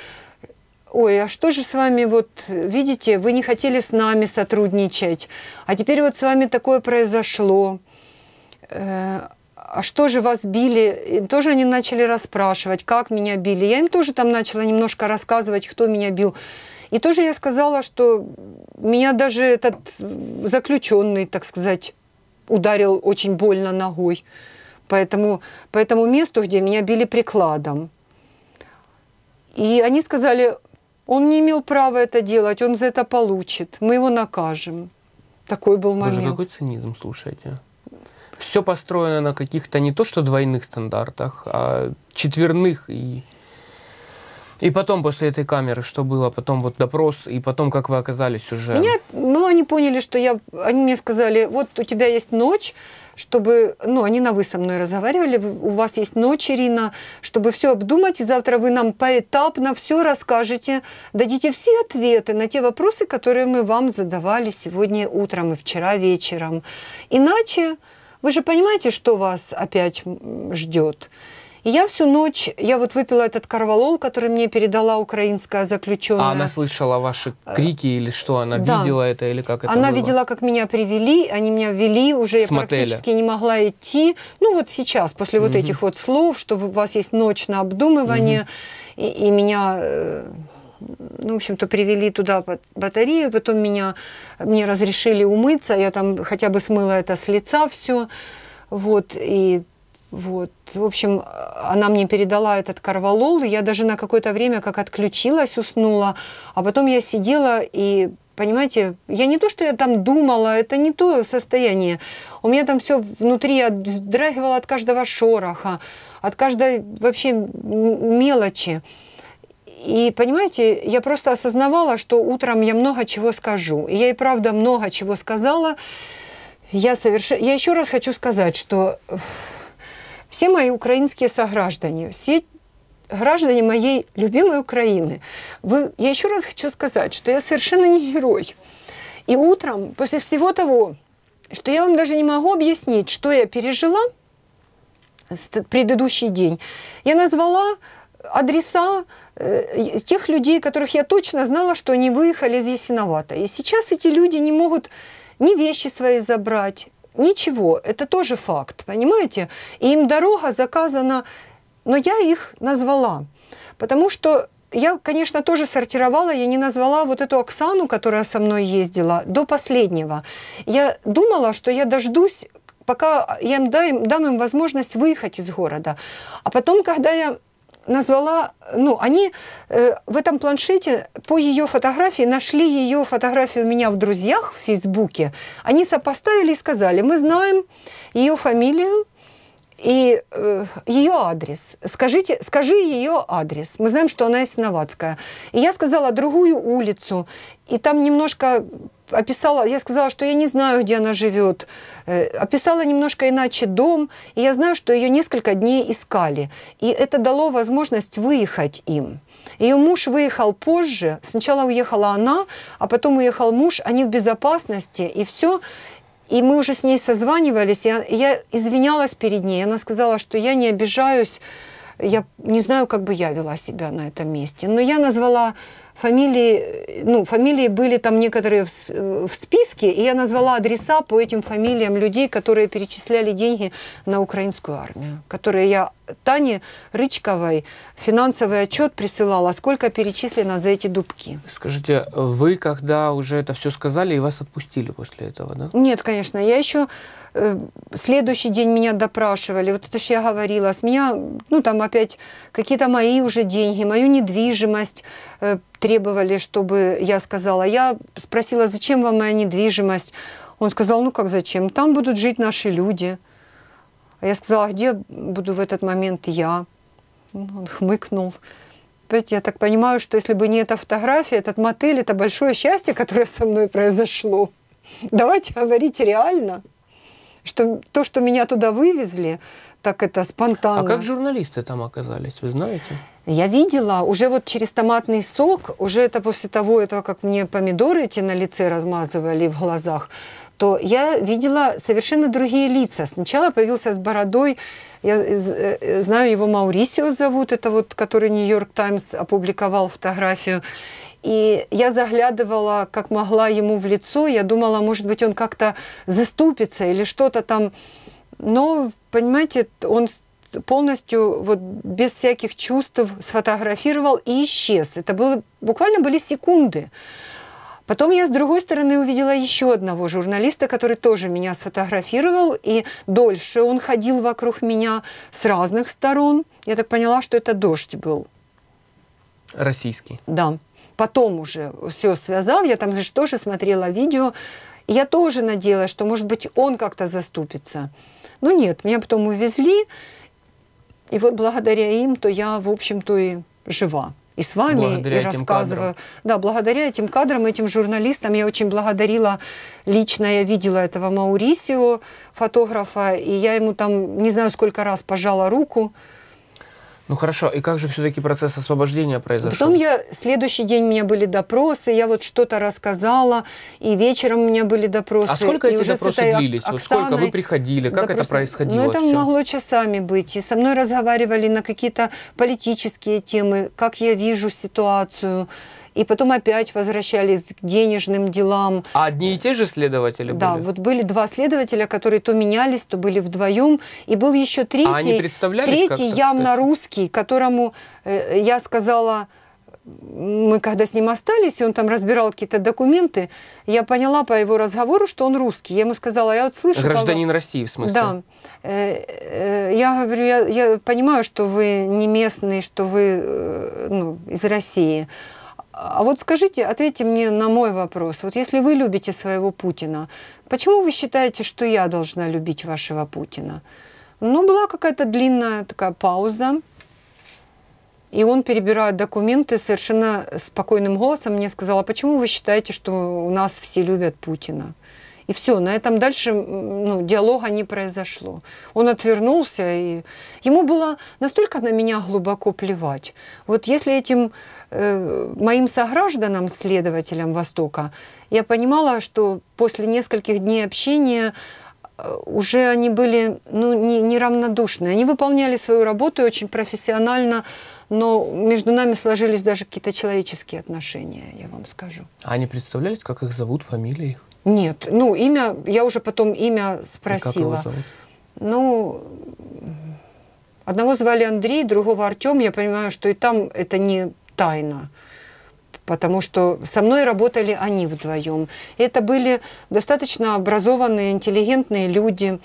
ой, а что же с вами, вот, видите, вы не хотели с нами сотрудничать, а теперь вот с вами такое произошло. Э, а что же вас били? И тоже они начали расспрашивать, как меня били. Я им тоже там начала немножко рассказывать, кто меня бил. И тоже я сказала, что меня даже этот заключенный, так сказать, ударил очень больно ногой по этому, по этому месту, где меня били прикладом. И они сказали, он не имел права это делать, он за это получит, мы его накажем. Такой был момент. Боже, какой цинизм, слушайте все построено на каких-то не то что двойных стандартах, а четверных и и потом, после этой камеры, что было? Потом вот допрос, и потом, как вы оказались уже? Меня, ну, они поняли, что я... Они мне сказали, вот у тебя есть ночь, чтобы... Ну, они на «вы» со мной разговаривали. У вас есть ночь, Ирина, чтобы все обдумать. И завтра вы нам поэтапно все расскажете, дадите все ответы на те вопросы, которые мы вам задавали сегодня утром и вчера вечером. Иначе вы же понимаете, что вас опять ждет? И я всю ночь, я вот выпила этот корвалол, который мне передала украинская заключенная. А она слышала ваши э, крики или что? Она да. видела это или как это Она было? видела, как меня привели, они меня ввели уже С я мотеля. практически не могла идти. Ну вот сейчас, после угу. вот этих вот слов, что у вас есть ночь на обдумывание, угу. и, и меня э, ну, в общем-то, привели туда батарею, потом меня, мне разрешили умыться, я там хотя бы смыла это с лица все, вот, и вот. В общем, она мне передала этот карвалол я даже на какое-то время как отключилась, уснула, а потом я сидела и Понимаете, я не то, что я там думала, это не то состояние. У меня там все внутри, я вздрагивала от каждого шороха, от каждой вообще мелочи. И, понимаете, я просто осознавала, что утром я много чего скажу. И я и правда много чего сказала. Я, соверш... я еще раз хочу сказать, что э, все мои украинские сограждане, все граждане моей любимой Украины, вы... я еще раз хочу сказать, что я совершенно не герой. И утром, после всего того, что я вам даже не могу объяснить, что я пережила предыдущий день, я назвала адреса э, тех людей, которых я точно знала, что они выехали из Ясиновата. И сейчас эти люди не могут ни вещи свои забрать, ничего. Это тоже факт, понимаете? И им дорога заказана, но я их назвала. Потому что я, конечно, тоже сортировала, я не назвала вот эту Оксану, которая со мной ездила, до последнего. Я думала, что я дождусь, пока я им дам, дам им возможность выехать из города. А потом, когда я назвала, ну, они э, в этом планшете по ее фотографии нашли ее фотографию у меня в друзьях в Фейсбуке. Они сопоставили и сказали, мы знаем ее фамилию и э, ее адрес. Скажите, скажи ее адрес. Мы знаем, что она из Новацкая. И я сказала другую улицу. И там немножко описала, я сказала, что я не знаю, где она живет. Э, описала немножко иначе дом, и я знаю, что ее несколько дней искали. И это дало возможность выехать им. Ее муж выехал позже. Сначала уехала она, а потом уехал муж. Они в безопасности, и все. И мы уже с ней созванивались, и я извинялась перед ней. Она сказала, что я не обижаюсь, я не знаю, как бы я вела себя на этом месте. Но я назвала фамилии, ну, фамилии были там некоторые в, э, в списке, и я назвала адреса по этим фамилиям людей, которые перечисляли деньги на украинскую армию, которые я Тане Рычковой финансовый отчет присылала, сколько перечислено за эти дубки. Скажите, вы когда уже это все сказали, и вас отпустили после этого, да? Нет, конечно. Я еще э, следующий день меня допрашивали. Вот это же я говорила. С меня, ну там опять какие-то мои уже деньги, мою недвижимость э, требовали, чтобы я сказала. Я спросила, зачем вам моя недвижимость? Он сказал, ну как зачем? Там будут жить наши люди. А я сказала, а где буду в этот момент я? Он хмыкнул. Понимаете, я так понимаю, что если бы не эта фотография, этот мотель, это большое счастье, которое со мной произошло. Давайте говорить реально. Что то, что меня туда вывезли, так это спонтанно. А как журналисты там оказались, вы знаете? Я видела уже вот через томатный сок, уже это после того, этого, как мне помидоры эти на лице размазывали в глазах, то я видела совершенно другие лица. Сначала появился с бородой, я э, знаю, его Маурисио зовут, это вот, который Нью-Йорк Таймс опубликовал фотографию. И я заглядывала, как могла ему в лицо, я думала, может быть, он как-то заступится или что-то там. Но, понимаете, он полностью вот без всяких чувств сфотографировал и исчез. Это было, буквально были секунды. Потом я, с другой стороны, увидела еще одного журналиста, который тоже меня сфотографировал, и дольше он ходил вокруг меня с разных сторон. Я так поняла, что это дождь был. Российский. Да. Потом уже все связал. я там же тоже смотрела видео, я тоже надеялась, что, может быть, он как-то заступится. Но ну нет, меня потом увезли, и вот благодаря им, то я, в общем-то, и жива и с вами, благодаря и рассказываю. Да, благодаря этим кадрам, этим журналистам я очень благодарила. Лично я видела этого Маурисио, фотографа, и я ему там не знаю сколько раз пожала руку. Ну хорошо, и как же все-таки процесс освобождения произошел? Потом я, следующий день у меня были допросы, я вот что-то рассказала, и вечером у меня были допросы. А сколько эти допросы длились? Оксаной, вот сколько вы приходили? Как допросы... это происходило? Ну это все? могло часами быть. И со мной разговаривали на какие-то политические темы, как я вижу ситуацию, и потом опять возвращались к денежным делам. А одни и те же следователи да, были? Да, вот были два следователя, которые то менялись, то были вдвоем, и был еще третий. А они представлялись Третий явно кстати? русский, которому э, я сказала мы когда с ним остались, и он там разбирал какие-то документы, я поняла по его разговору, что он русский. Я ему сказала, я вот слышу... Гражданин России, в смысле? Да. Э, э, я говорю, я, я понимаю, что вы не местный, что вы э, ну, из России. А вот скажите, ответьте мне на мой вопрос. Вот если вы любите своего Путина, почему вы считаете, что я должна любить вашего Путина? Ну, была какая-то длинная такая пауза, и он, перебирая документы, совершенно спокойным голосом мне сказал, а почему вы считаете, что у нас все любят Путина? И все, на этом дальше ну, диалога не произошло. Он отвернулся, и ему было настолько на меня глубоко плевать. Вот если этим э, моим согражданам, следователям Востока, я понимала, что после нескольких дней общения э, уже они были ну, не, неравнодушны. Они выполняли свою работу очень профессионально, но между нами сложились даже какие-то человеческие отношения, я вам скажу. А они представлялись, как их зовут, фамилии их? Нет, ну имя, я уже потом имя спросила. И как его зовут? Ну, одного звали Андрей, другого Артем. Я понимаю, что и там это не тайна потому что со мной работали они вдвоем. Это были достаточно образованные, интеллигентные люди.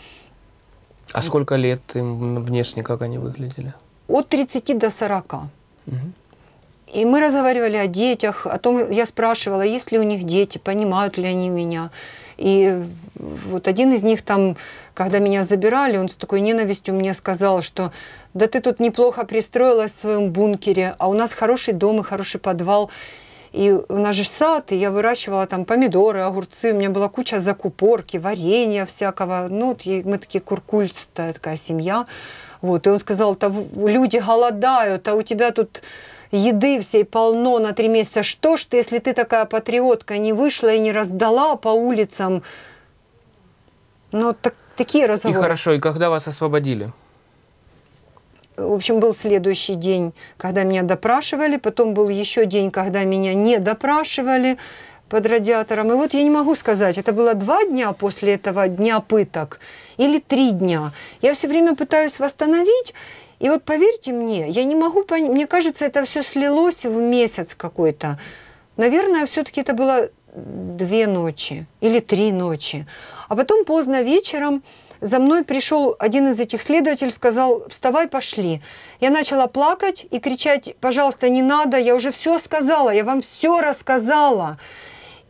А сколько лет им внешне, как они выглядели? От 30 до 40. Угу. И мы разговаривали о детях, о том, я спрашивала, есть ли у них дети, понимают ли они меня. И вот один из них там, когда меня забирали, он с такой ненавистью мне сказал, что да ты тут неплохо пристроилась в своем бункере, а у нас хороший дом и хороший подвал. И у нас же сад, и я выращивала там помидоры, огурцы, у меня была куча закупорки, варенья всякого. Ну, вот мы такие куркульстая такая семья. Вот, и он сказал, люди голодают, а у тебя тут еды всей полно на три месяца. Что ж ты, если ты такая патриотка, не вышла и не раздала по улицам? Ну, так, такие разговоры. И хорошо, и когда вас освободили? В общем, был следующий день, когда меня допрашивали, потом был еще день, когда меня не допрашивали под радиатором. И вот я не могу сказать, это было два дня после этого дня пыток или три дня. Я все время пытаюсь восстановить, и вот поверьте мне, я не могу понять, мне кажется, это все слилось в месяц какой-то. Наверное, все-таки это было две ночи или три ночи. А потом поздно вечером за мной пришел один из этих следователей, сказал, вставай, пошли. Я начала плакать и кричать, пожалуйста, не надо, я уже все сказала, я вам все рассказала.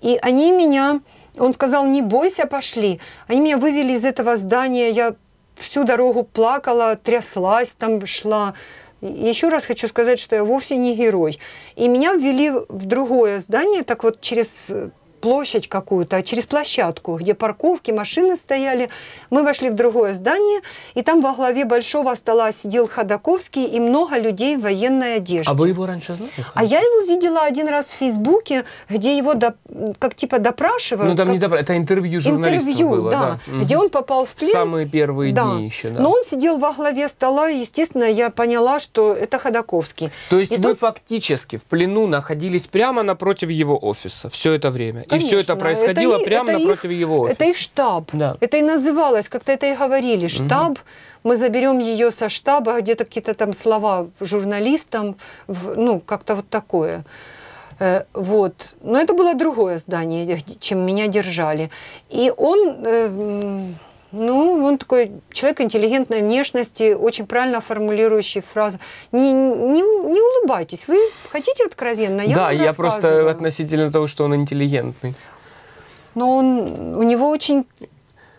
И они меня, он сказал, не бойся, пошли. Они меня вывели из этого здания, я всю дорогу плакала, тряслась, там шла. Еще раз хочу сказать, что я вовсе не герой. И меня ввели в другое здание, так вот через площадь какую-то, а через площадку, где парковки, машины стояли. Мы вошли в другое здание, и там во главе большого стола сидел Ходаковский и много людей в военной одежде. А вы его раньше знали? А я его видела один раз в Фейсбуке, где его доп... как типа допрашивают. Ну там как... не допрашивают, это интервью журналистов интервью, было. да, да. где он попал в плен. Самые первые да. дни еще, да. Но он сидел во главе стола, и, естественно, я поняла, что это Ходаковский. То есть и вы тут... фактически в плену находились прямо напротив его офиса все это время? конечно. И все это происходило это, прямо это напротив его офиса. Это их штаб. Да. Это и называлось, как-то это и говорили. Штаб, угу. мы заберем ее со штаба, где-то какие-то там слова журналистам, ну, как-то вот такое. Э, вот. Но это было другое здание, чем меня держали. И он э, ну, он такой человек интеллигентной внешности, очень правильно формулирующий фразу. Не, не, не улыбайтесь, вы хотите откровенно, я Да, я просто относительно того, что он интеллигентный. Но он, у него очень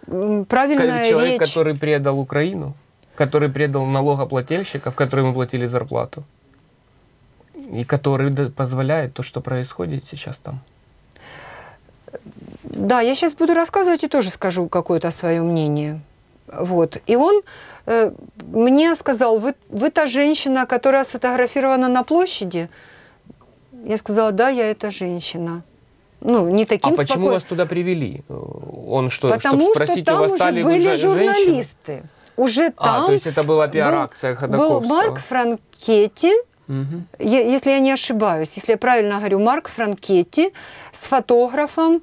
правильная Человек, речь. который предал Украину, который предал налогоплательщиков, которые ему платили зарплату, и который позволяет то, что происходит сейчас там. Да, я сейчас буду рассказывать и тоже скажу какое-то свое мнение. Вот. И он э, мне сказал, вы, вы та женщина, которая сфотографирована на площади? Я сказала, да, я эта женщина. Ну, не таким А спокой... почему вас туда привели? Он что, Потому чтобы спросить, что там у вас стали были журналисты. Женщины? Уже там... А, то есть это была пиар-акция Ходоковского. Был Марк Франкетти, Угу. Если я не ошибаюсь, если я правильно говорю, Марк Франкетти с фотографом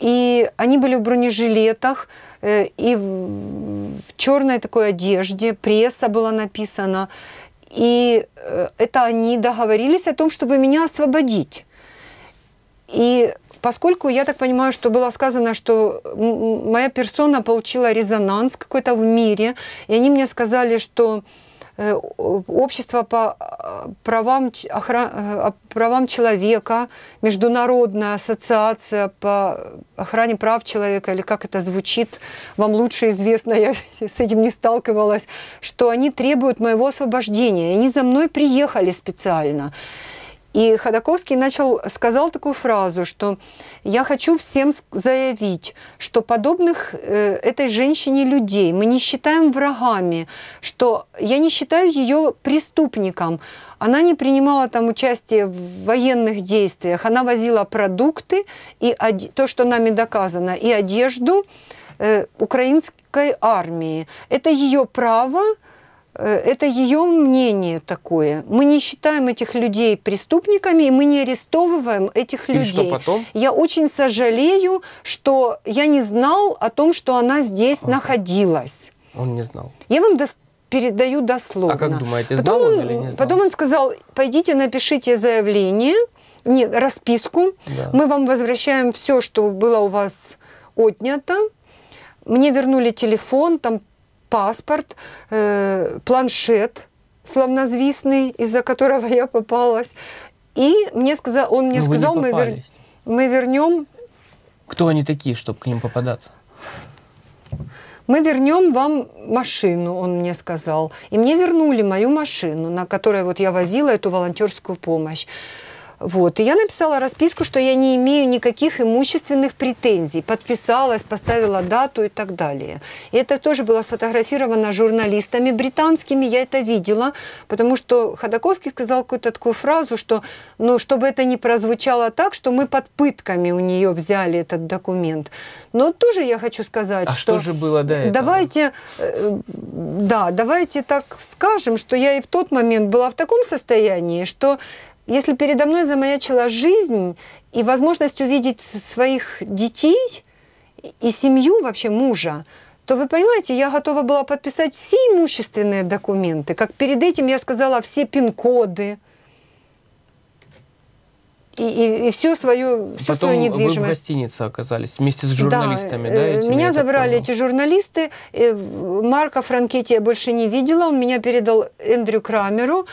и они были в бронежилетах э, и в черной такой одежде, пресса была написана. И э, это они договорились о том, чтобы меня освободить. И поскольку, я так понимаю, что было сказано, что моя персона получила резонанс какой-то в мире, и они мне сказали, что Э, общество по э, правам, охран, э, правам человека, Международная ассоциация по охране прав человека, или как это звучит, вам лучше известно, [laughs] я с этим не сталкивалась, что они требуют моего освобождения. Они за мной приехали специально. И Ходаковский начал, сказал такую фразу, что «я хочу всем заявить, что подобных э, этой женщине людей мы не считаем врагами, что я не считаю ее преступником. Она не принимала там участие в военных действиях, она возила продукты, и то, что нами доказано, и одежду э, украинской армии. Это ее право, Э, это ее мнение такое. Мы не считаем этих людей преступниками, и мы не арестовываем этих и людей. Что потом? Я очень сожалею, что я не знал о том, что она здесь а. находилась. Он не знал. Я вам достаточно передаю дословно. А как думаете, знал потом он, он или не знал? Потом он сказал, пойдите напишите заявление, нет, расписку, да. мы вам возвращаем все, что было у вас отнято. Мне вернули телефон, там паспорт, э, планшет славнозвісний, из-за которого я попалась. И мне сказал, он мне Но ну, сказал, мы, вер... мы вернем... Кто они такие, чтобы к ним попадаться? мы вернем вам машину, он мне сказал. И мне вернули мою машину, на которой вот я возила эту волонтерскую помощь. Вот. И я написала расписку, что я не имею никаких имущественных претензий. Подписалась, поставила дату и так далее. И это тоже было сфотографировано журналистами британскими. Я это видела, потому что Ходаковский сказал какую-то такую фразу, что ну, чтобы это не прозвучало так, что мы под пытками у нее взяли этот документ. Но тоже я хочу сказать, а что... что же было до этого? Давайте, э, да, давайте так скажем, что я и в тот момент была в таком состоянии, что если передо мной замаячила жизнь и возможность увидеть своих детей и семью вообще мужа, то вы понимаете, я готова была подписать все имущественные документы, как перед этим я сказала все пин-коды и, и, и все свое, все Потом свою недвижимость. Вы в гостинице оказались вместе с журналистами, да? да э, этими, меня забрали понял. эти журналисты. Э, Марка Франкетти я больше не видела. Он меня передал Эндрю Крамеру.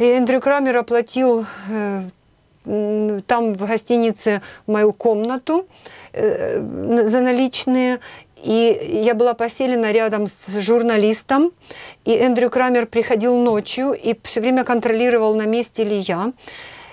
И Эндрю Крамер оплатил э, там в гостинице мою комнату э, за наличные. И я была поселена рядом с журналистом, и Эндрю Крамер приходил ночью и все время контролировал, на месте ли я.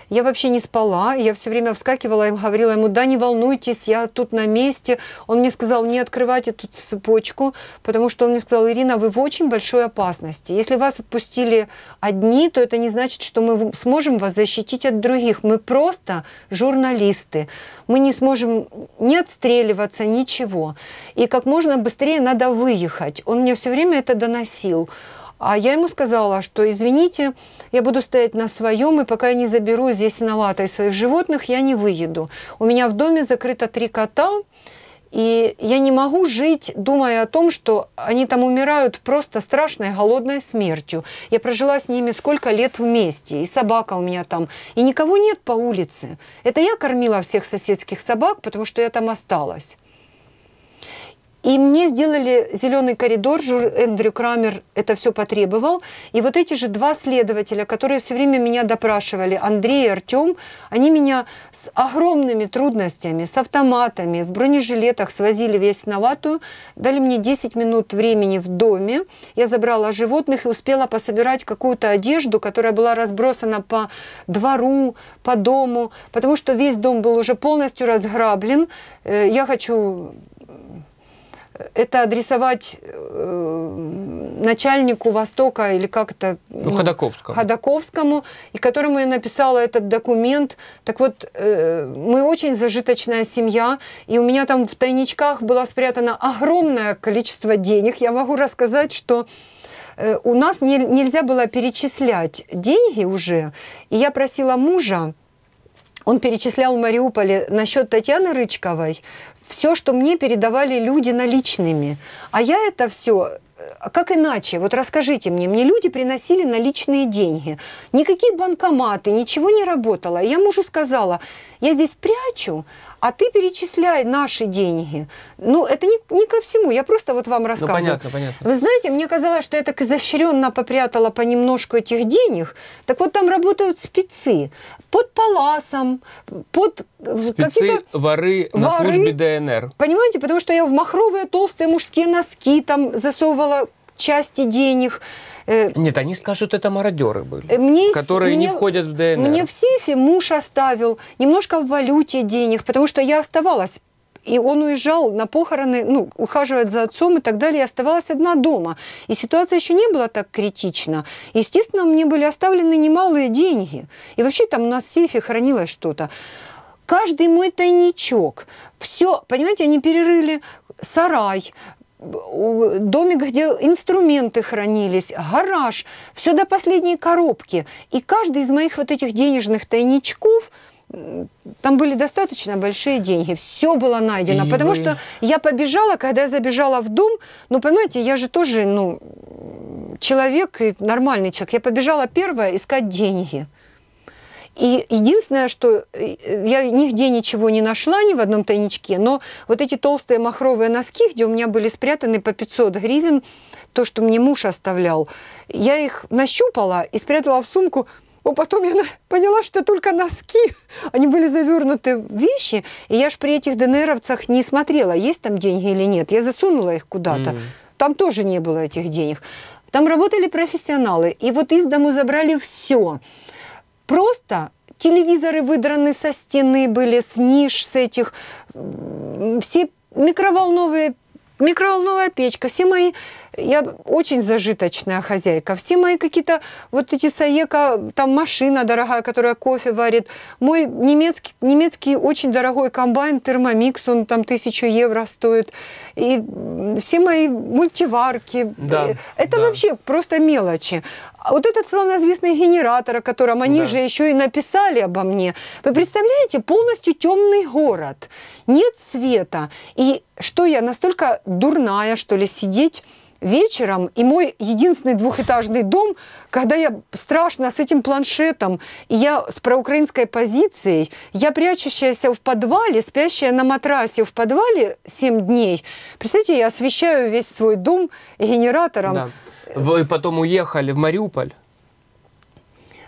Я вообще не спала, я все время вскакивала и говорила ему, да, не волнуйтесь, я тут на месте. Он мне сказал, не открывайте эту цепочку, потому что он мне сказал, Ирина, вы в очень большой опасности. Если вас отпустили одни, то это не значит, что мы сможем вас защитить от других. Мы просто журналисты. Мы не сможем не отстреливаться, ничего. И как можно быстрее надо выехать. Он мне все время это доносил. А я ему сказала, что извините, я буду стоять на своем, и пока я не заберу здесь новата своих животных, я не выеду. У меня в доме закрыто три кота, и я не могу жить, думая о том, что они там умирают просто страшной голодной смертью. Я прожила с ними сколько лет вместе, и собака у меня там, и никого нет по улице. Это я кормила всех соседских собак, потому что я там осталась. И мне сделали зеленый коридор, Жур Эндрю Крамер это все потребовал. И вот эти же два следователя, которые все время меня допрашивали, Андрей и Артем, они меня с огромными трудностями, с автоматами, в бронежилетах свозили весь новатую, дали мне 10 минут времени в доме. Я забрала животных и успела пособирать какую-то одежду, которая была разбросана по двору, по дому, потому что весь дом был уже полностью разграблен. Э, я хочу это адресовать э, начальнику Востока или как-то... Ну, ну Ходоковскому. Ходоковскому, и которому я написала этот документ. Так вот, э, мы очень зажиточная семья, и у меня там в тайничках было спрятано огромное количество денег. Я могу рассказать, что э, у нас не, нельзя было перечислять деньги уже, и я просила мужа он перечислял в Мариуполе насчет Татьяны Рычковой все, что мне передавали люди наличными. А я это все э, как иначе? Вот расскажите мне. Мне люди приносили наличные деньги. Никакие банкоматы, ничего не работало. Я мужу сказала, я здесь прячу, а ты перечисляй наши деньги. Ну, это не, не ко всему, я просто вот вам ну, рассказываю. Ну, понятно, понятно. Вы знаете, мне казалось, что я так изощренно попрятала понемножку этих денег. Так вот, там работают спецы под паласом, под... Э, спецы, воры, воры на службе ДНР. Понимаете, потому что я в махровые толстые мужские носки там засовывала части денег. Э, Нет, они скажут, это мародеры были, э, мне, которые мне, не входят в ДНР. Мне в сейфе муж оставил немножко в валюте денег, потому что я оставалась и он уезжал на похороны, ну, ухаживать за отцом и так далее, и оставалась одна дома. И ситуация еще не была так критична. Естественно, мне были оставлены немалые деньги. И вообще там у нас в сейфе хранилось что-то. Каждый мой тайничок, все, понимаете, они перерыли сарай, домик, где инструменты хранились, гараж, все до последней коробки. И каждый из моих вот этих денежных тайничков там были достаточно большие деньги. Все было найдено. И потому вы... что я побежала, когда я забежала в дом, ну, понимаете, я же тоже, ну, человек, нормальный человек. Я побежала первая искать деньги. И единственное, что э, я нигде ничего не нашла, ни в одном тайничке, но вот эти толстые махровые носки, где у меня были спрятаны по 500 гривен, то, что мне муж оставлял, я их нащупала и спрятала в сумку, но потом я поняла, что только носки. [laughs] Они были завернуты в вещи, и я ж при этих ДНРовцах не смотрела, есть там деньги или нет. Я засунула их куда-то. Mm. Там тоже не было этих денег. Там работали профессионалы, и вот из дому забрали все. Просто телевизоры выдраны со стены были, с ниш, с этих, все микроволновые, микроволновая печка, все мои я очень зажиточная хозяйка. Все мои какие-то вот эти саека, там машина дорогая, которая кофе варит. Мой немецкий, немецкий очень дорогой комбайн Термомикс, он там тысячу евро стоит. И все мои мультиварки. Да, Это да. вообще просто мелочи. А вот этот славноизвестный генератор, о котором они да. же еще и написали обо мне. Вы представляете, полностью темный город. Нет света. И что я настолько дурная, что ли, сидеть вечером, и мой единственный двухэтажный дом, когда я страшно с этим планшетом, и я с проукраинской позицией, я прячущаяся в подвале, спящая на матрасе в подвале 7 дней. Представьте, я освещаю весь свой дом генератором. Да. Вы потом уехали в Мариуполь.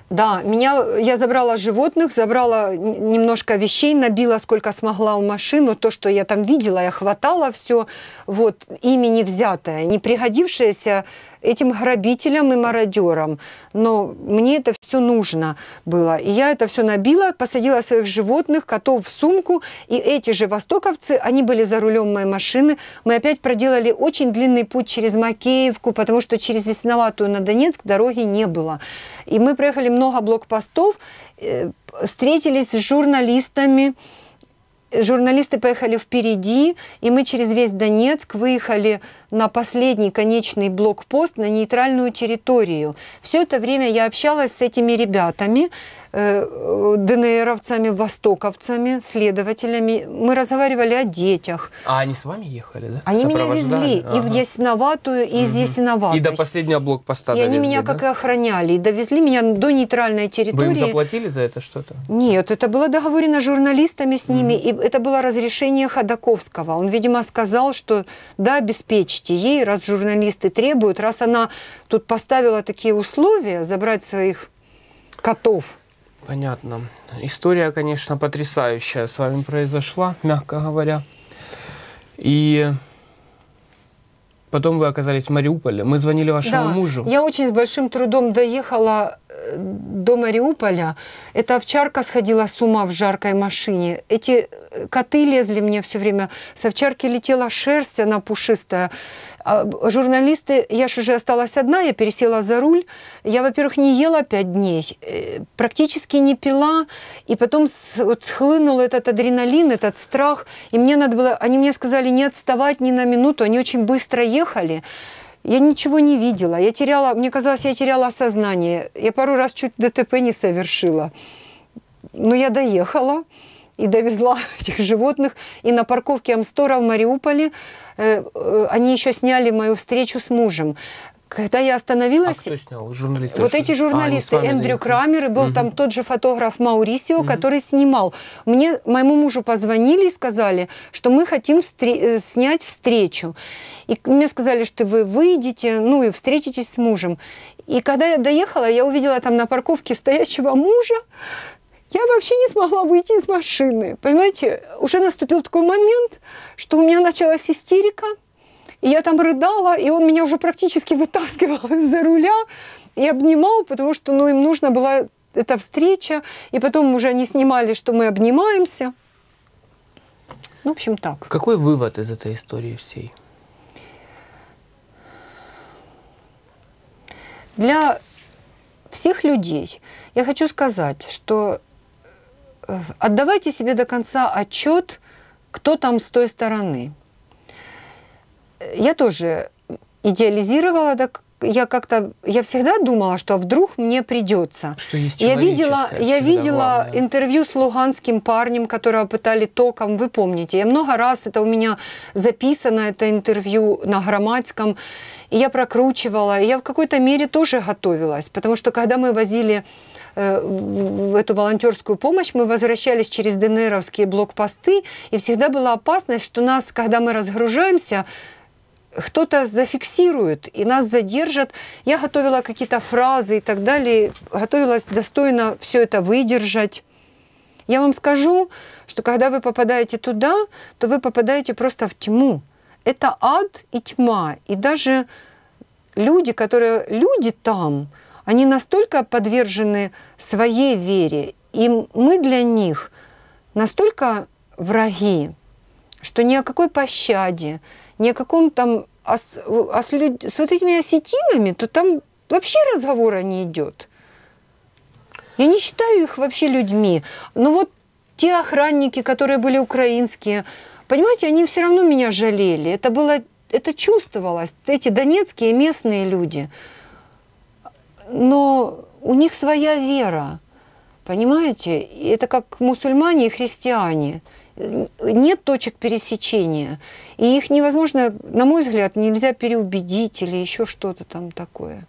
Да, меня, я забрала животных, забрала немножко вещей, набила сколько смогла в машину, то, что я там видела, я хватала все, вот, ими не взятое, не пригодившееся этим грабителям и мародерам. Но мне это все нужно было. И я это все набила, посадила своих животных, котов в сумку. И эти же востоковцы, они были за рулем моей машины. Мы опять проделали очень длинный путь через Макеевку, потому что через Ясноватую на Донецк дороги не было. И мы проехали много блокпостов, э, встретились с журналистами, журналисты поехали впереди, и мы через весь Донецк выехали на последний конечный блокпост на нейтральную территорию. Все это время я общалась с этими ребятами, э, э, ДНРовцами, востоковцами, следователями. Мы разговаривали о детях. А они с вами ехали, да? Они меня везли ага. и в Ясиноватую, и угу. из Ясиноватой. И до последнего блокпоста И довезли, они меня да? как и охраняли, и довезли меня до нейтральной территории. Вы им заплатили за это что-то? Нет, это было договорено журналистами с ними, угу. и это было разрешение Ходаковского. Он, видимо, сказал, что да, обеспечить почти ей, раз журналисты требуют, раз она тут поставила такие условия забрать своих котов. Понятно. История, конечно, потрясающая с вами произошла, мягко говоря. И Потом вы оказались в Мариуполе. Мы звонили вашему да, мужу. Я очень с большим трудом доехала э, до Мариуполя. Эта овчарка сходила с ума в жаркой машине. Эти э, коты лезли мне все время. С овчарки летела шерсть, она пушистая. А, журналисты, я же уже осталась одна, я пересела за руль. Я, во-первых, не ела пять дней, э, практически не пила, и потом вот схлынул этот адреналин, этот страх, и мне надо было, они мне сказали не отставать ни на минуту, они очень быстро ехали. Я ничего не видела, я теряла, мне казалось, я теряла сознание. Я пару раз чуть ДТП не совершила. Но я доехала и довезла [laughs] этих животных. И на парковке Амстора в Мариуполе э, э, они еще сняли мою встречу с мужем. Когда я остановилась, а кто снял? Журналисты вот эти а, журналисты, а, Эндрю доехали. Крамер и был угу. там тот же фотограф Маурисио, угу. который снимал. Мне моему мужу позвонили и сказали, что мы хотим встр- э, снять встречу, и мне сказали, что вы выйдете, ну и встретитесь с мужем. И когда я доехала, я увидела там на парковке стоящего мужа я вообще не смогла выйти из машины. Понимаете, уже наступил такой момент, что у меня началась истерика, и я там рыдала, и он меня уже практически вытаскивал [laughs] из-за руля и обнимал, потому что ну, им нужна была эта встреча, и потом уже они снимали, что мы обнимаемся. Ну, в общем, так. Какой вывод из этой истории всей? Для всех людей я хочу сказать, что Э, отдавайте себе до конца отчет, кто там с той стороны. Я тоже идеализировала, так я как-то, я всегда думала, что вдруг мне придется. Что есть я видела, я видела главное. интервью с луганским парнем, которого пытали током, вы помните. Я много раз, это у меня записано, это интервью на Громадском, и я прокручивала, и я в какой-то мере тоже готовилась, потому что когда мы возили Э, в эту волонтерскую помощь, мы возвращались через ДНРовские блокпосты, и всегда была опасность, что нас, когда мы разгружаемся, кто-то зафиксирует и нас задержат. Я готовила какие-то фразы и так далее, готовилась достойно все это выдержать. Я вам скажу, что когда вы попадаете туда, то вы попадаете просто в тьму. Это ад и тьма. И даже люди, которые люди там, они настолько подвержены своей вере, и мы для них настолько враги, что ни о какой пощаде, ни о каком там... А с, а с, люд... с вот этими осетинами, то там вообще разговора не идет. Я не считаю их вообще людьми. Но вот те охранники, которые были украинские, понимаете, они все равно меня жалели. Это было, это чувствовалось, эти донецкие местные люди – но у них своя вера, понимаете? Это как мусульмане и христиане. Нет точек пересечения, и их невозможно, на мой взгляд, нельзя переубедить или еще что-то там такое.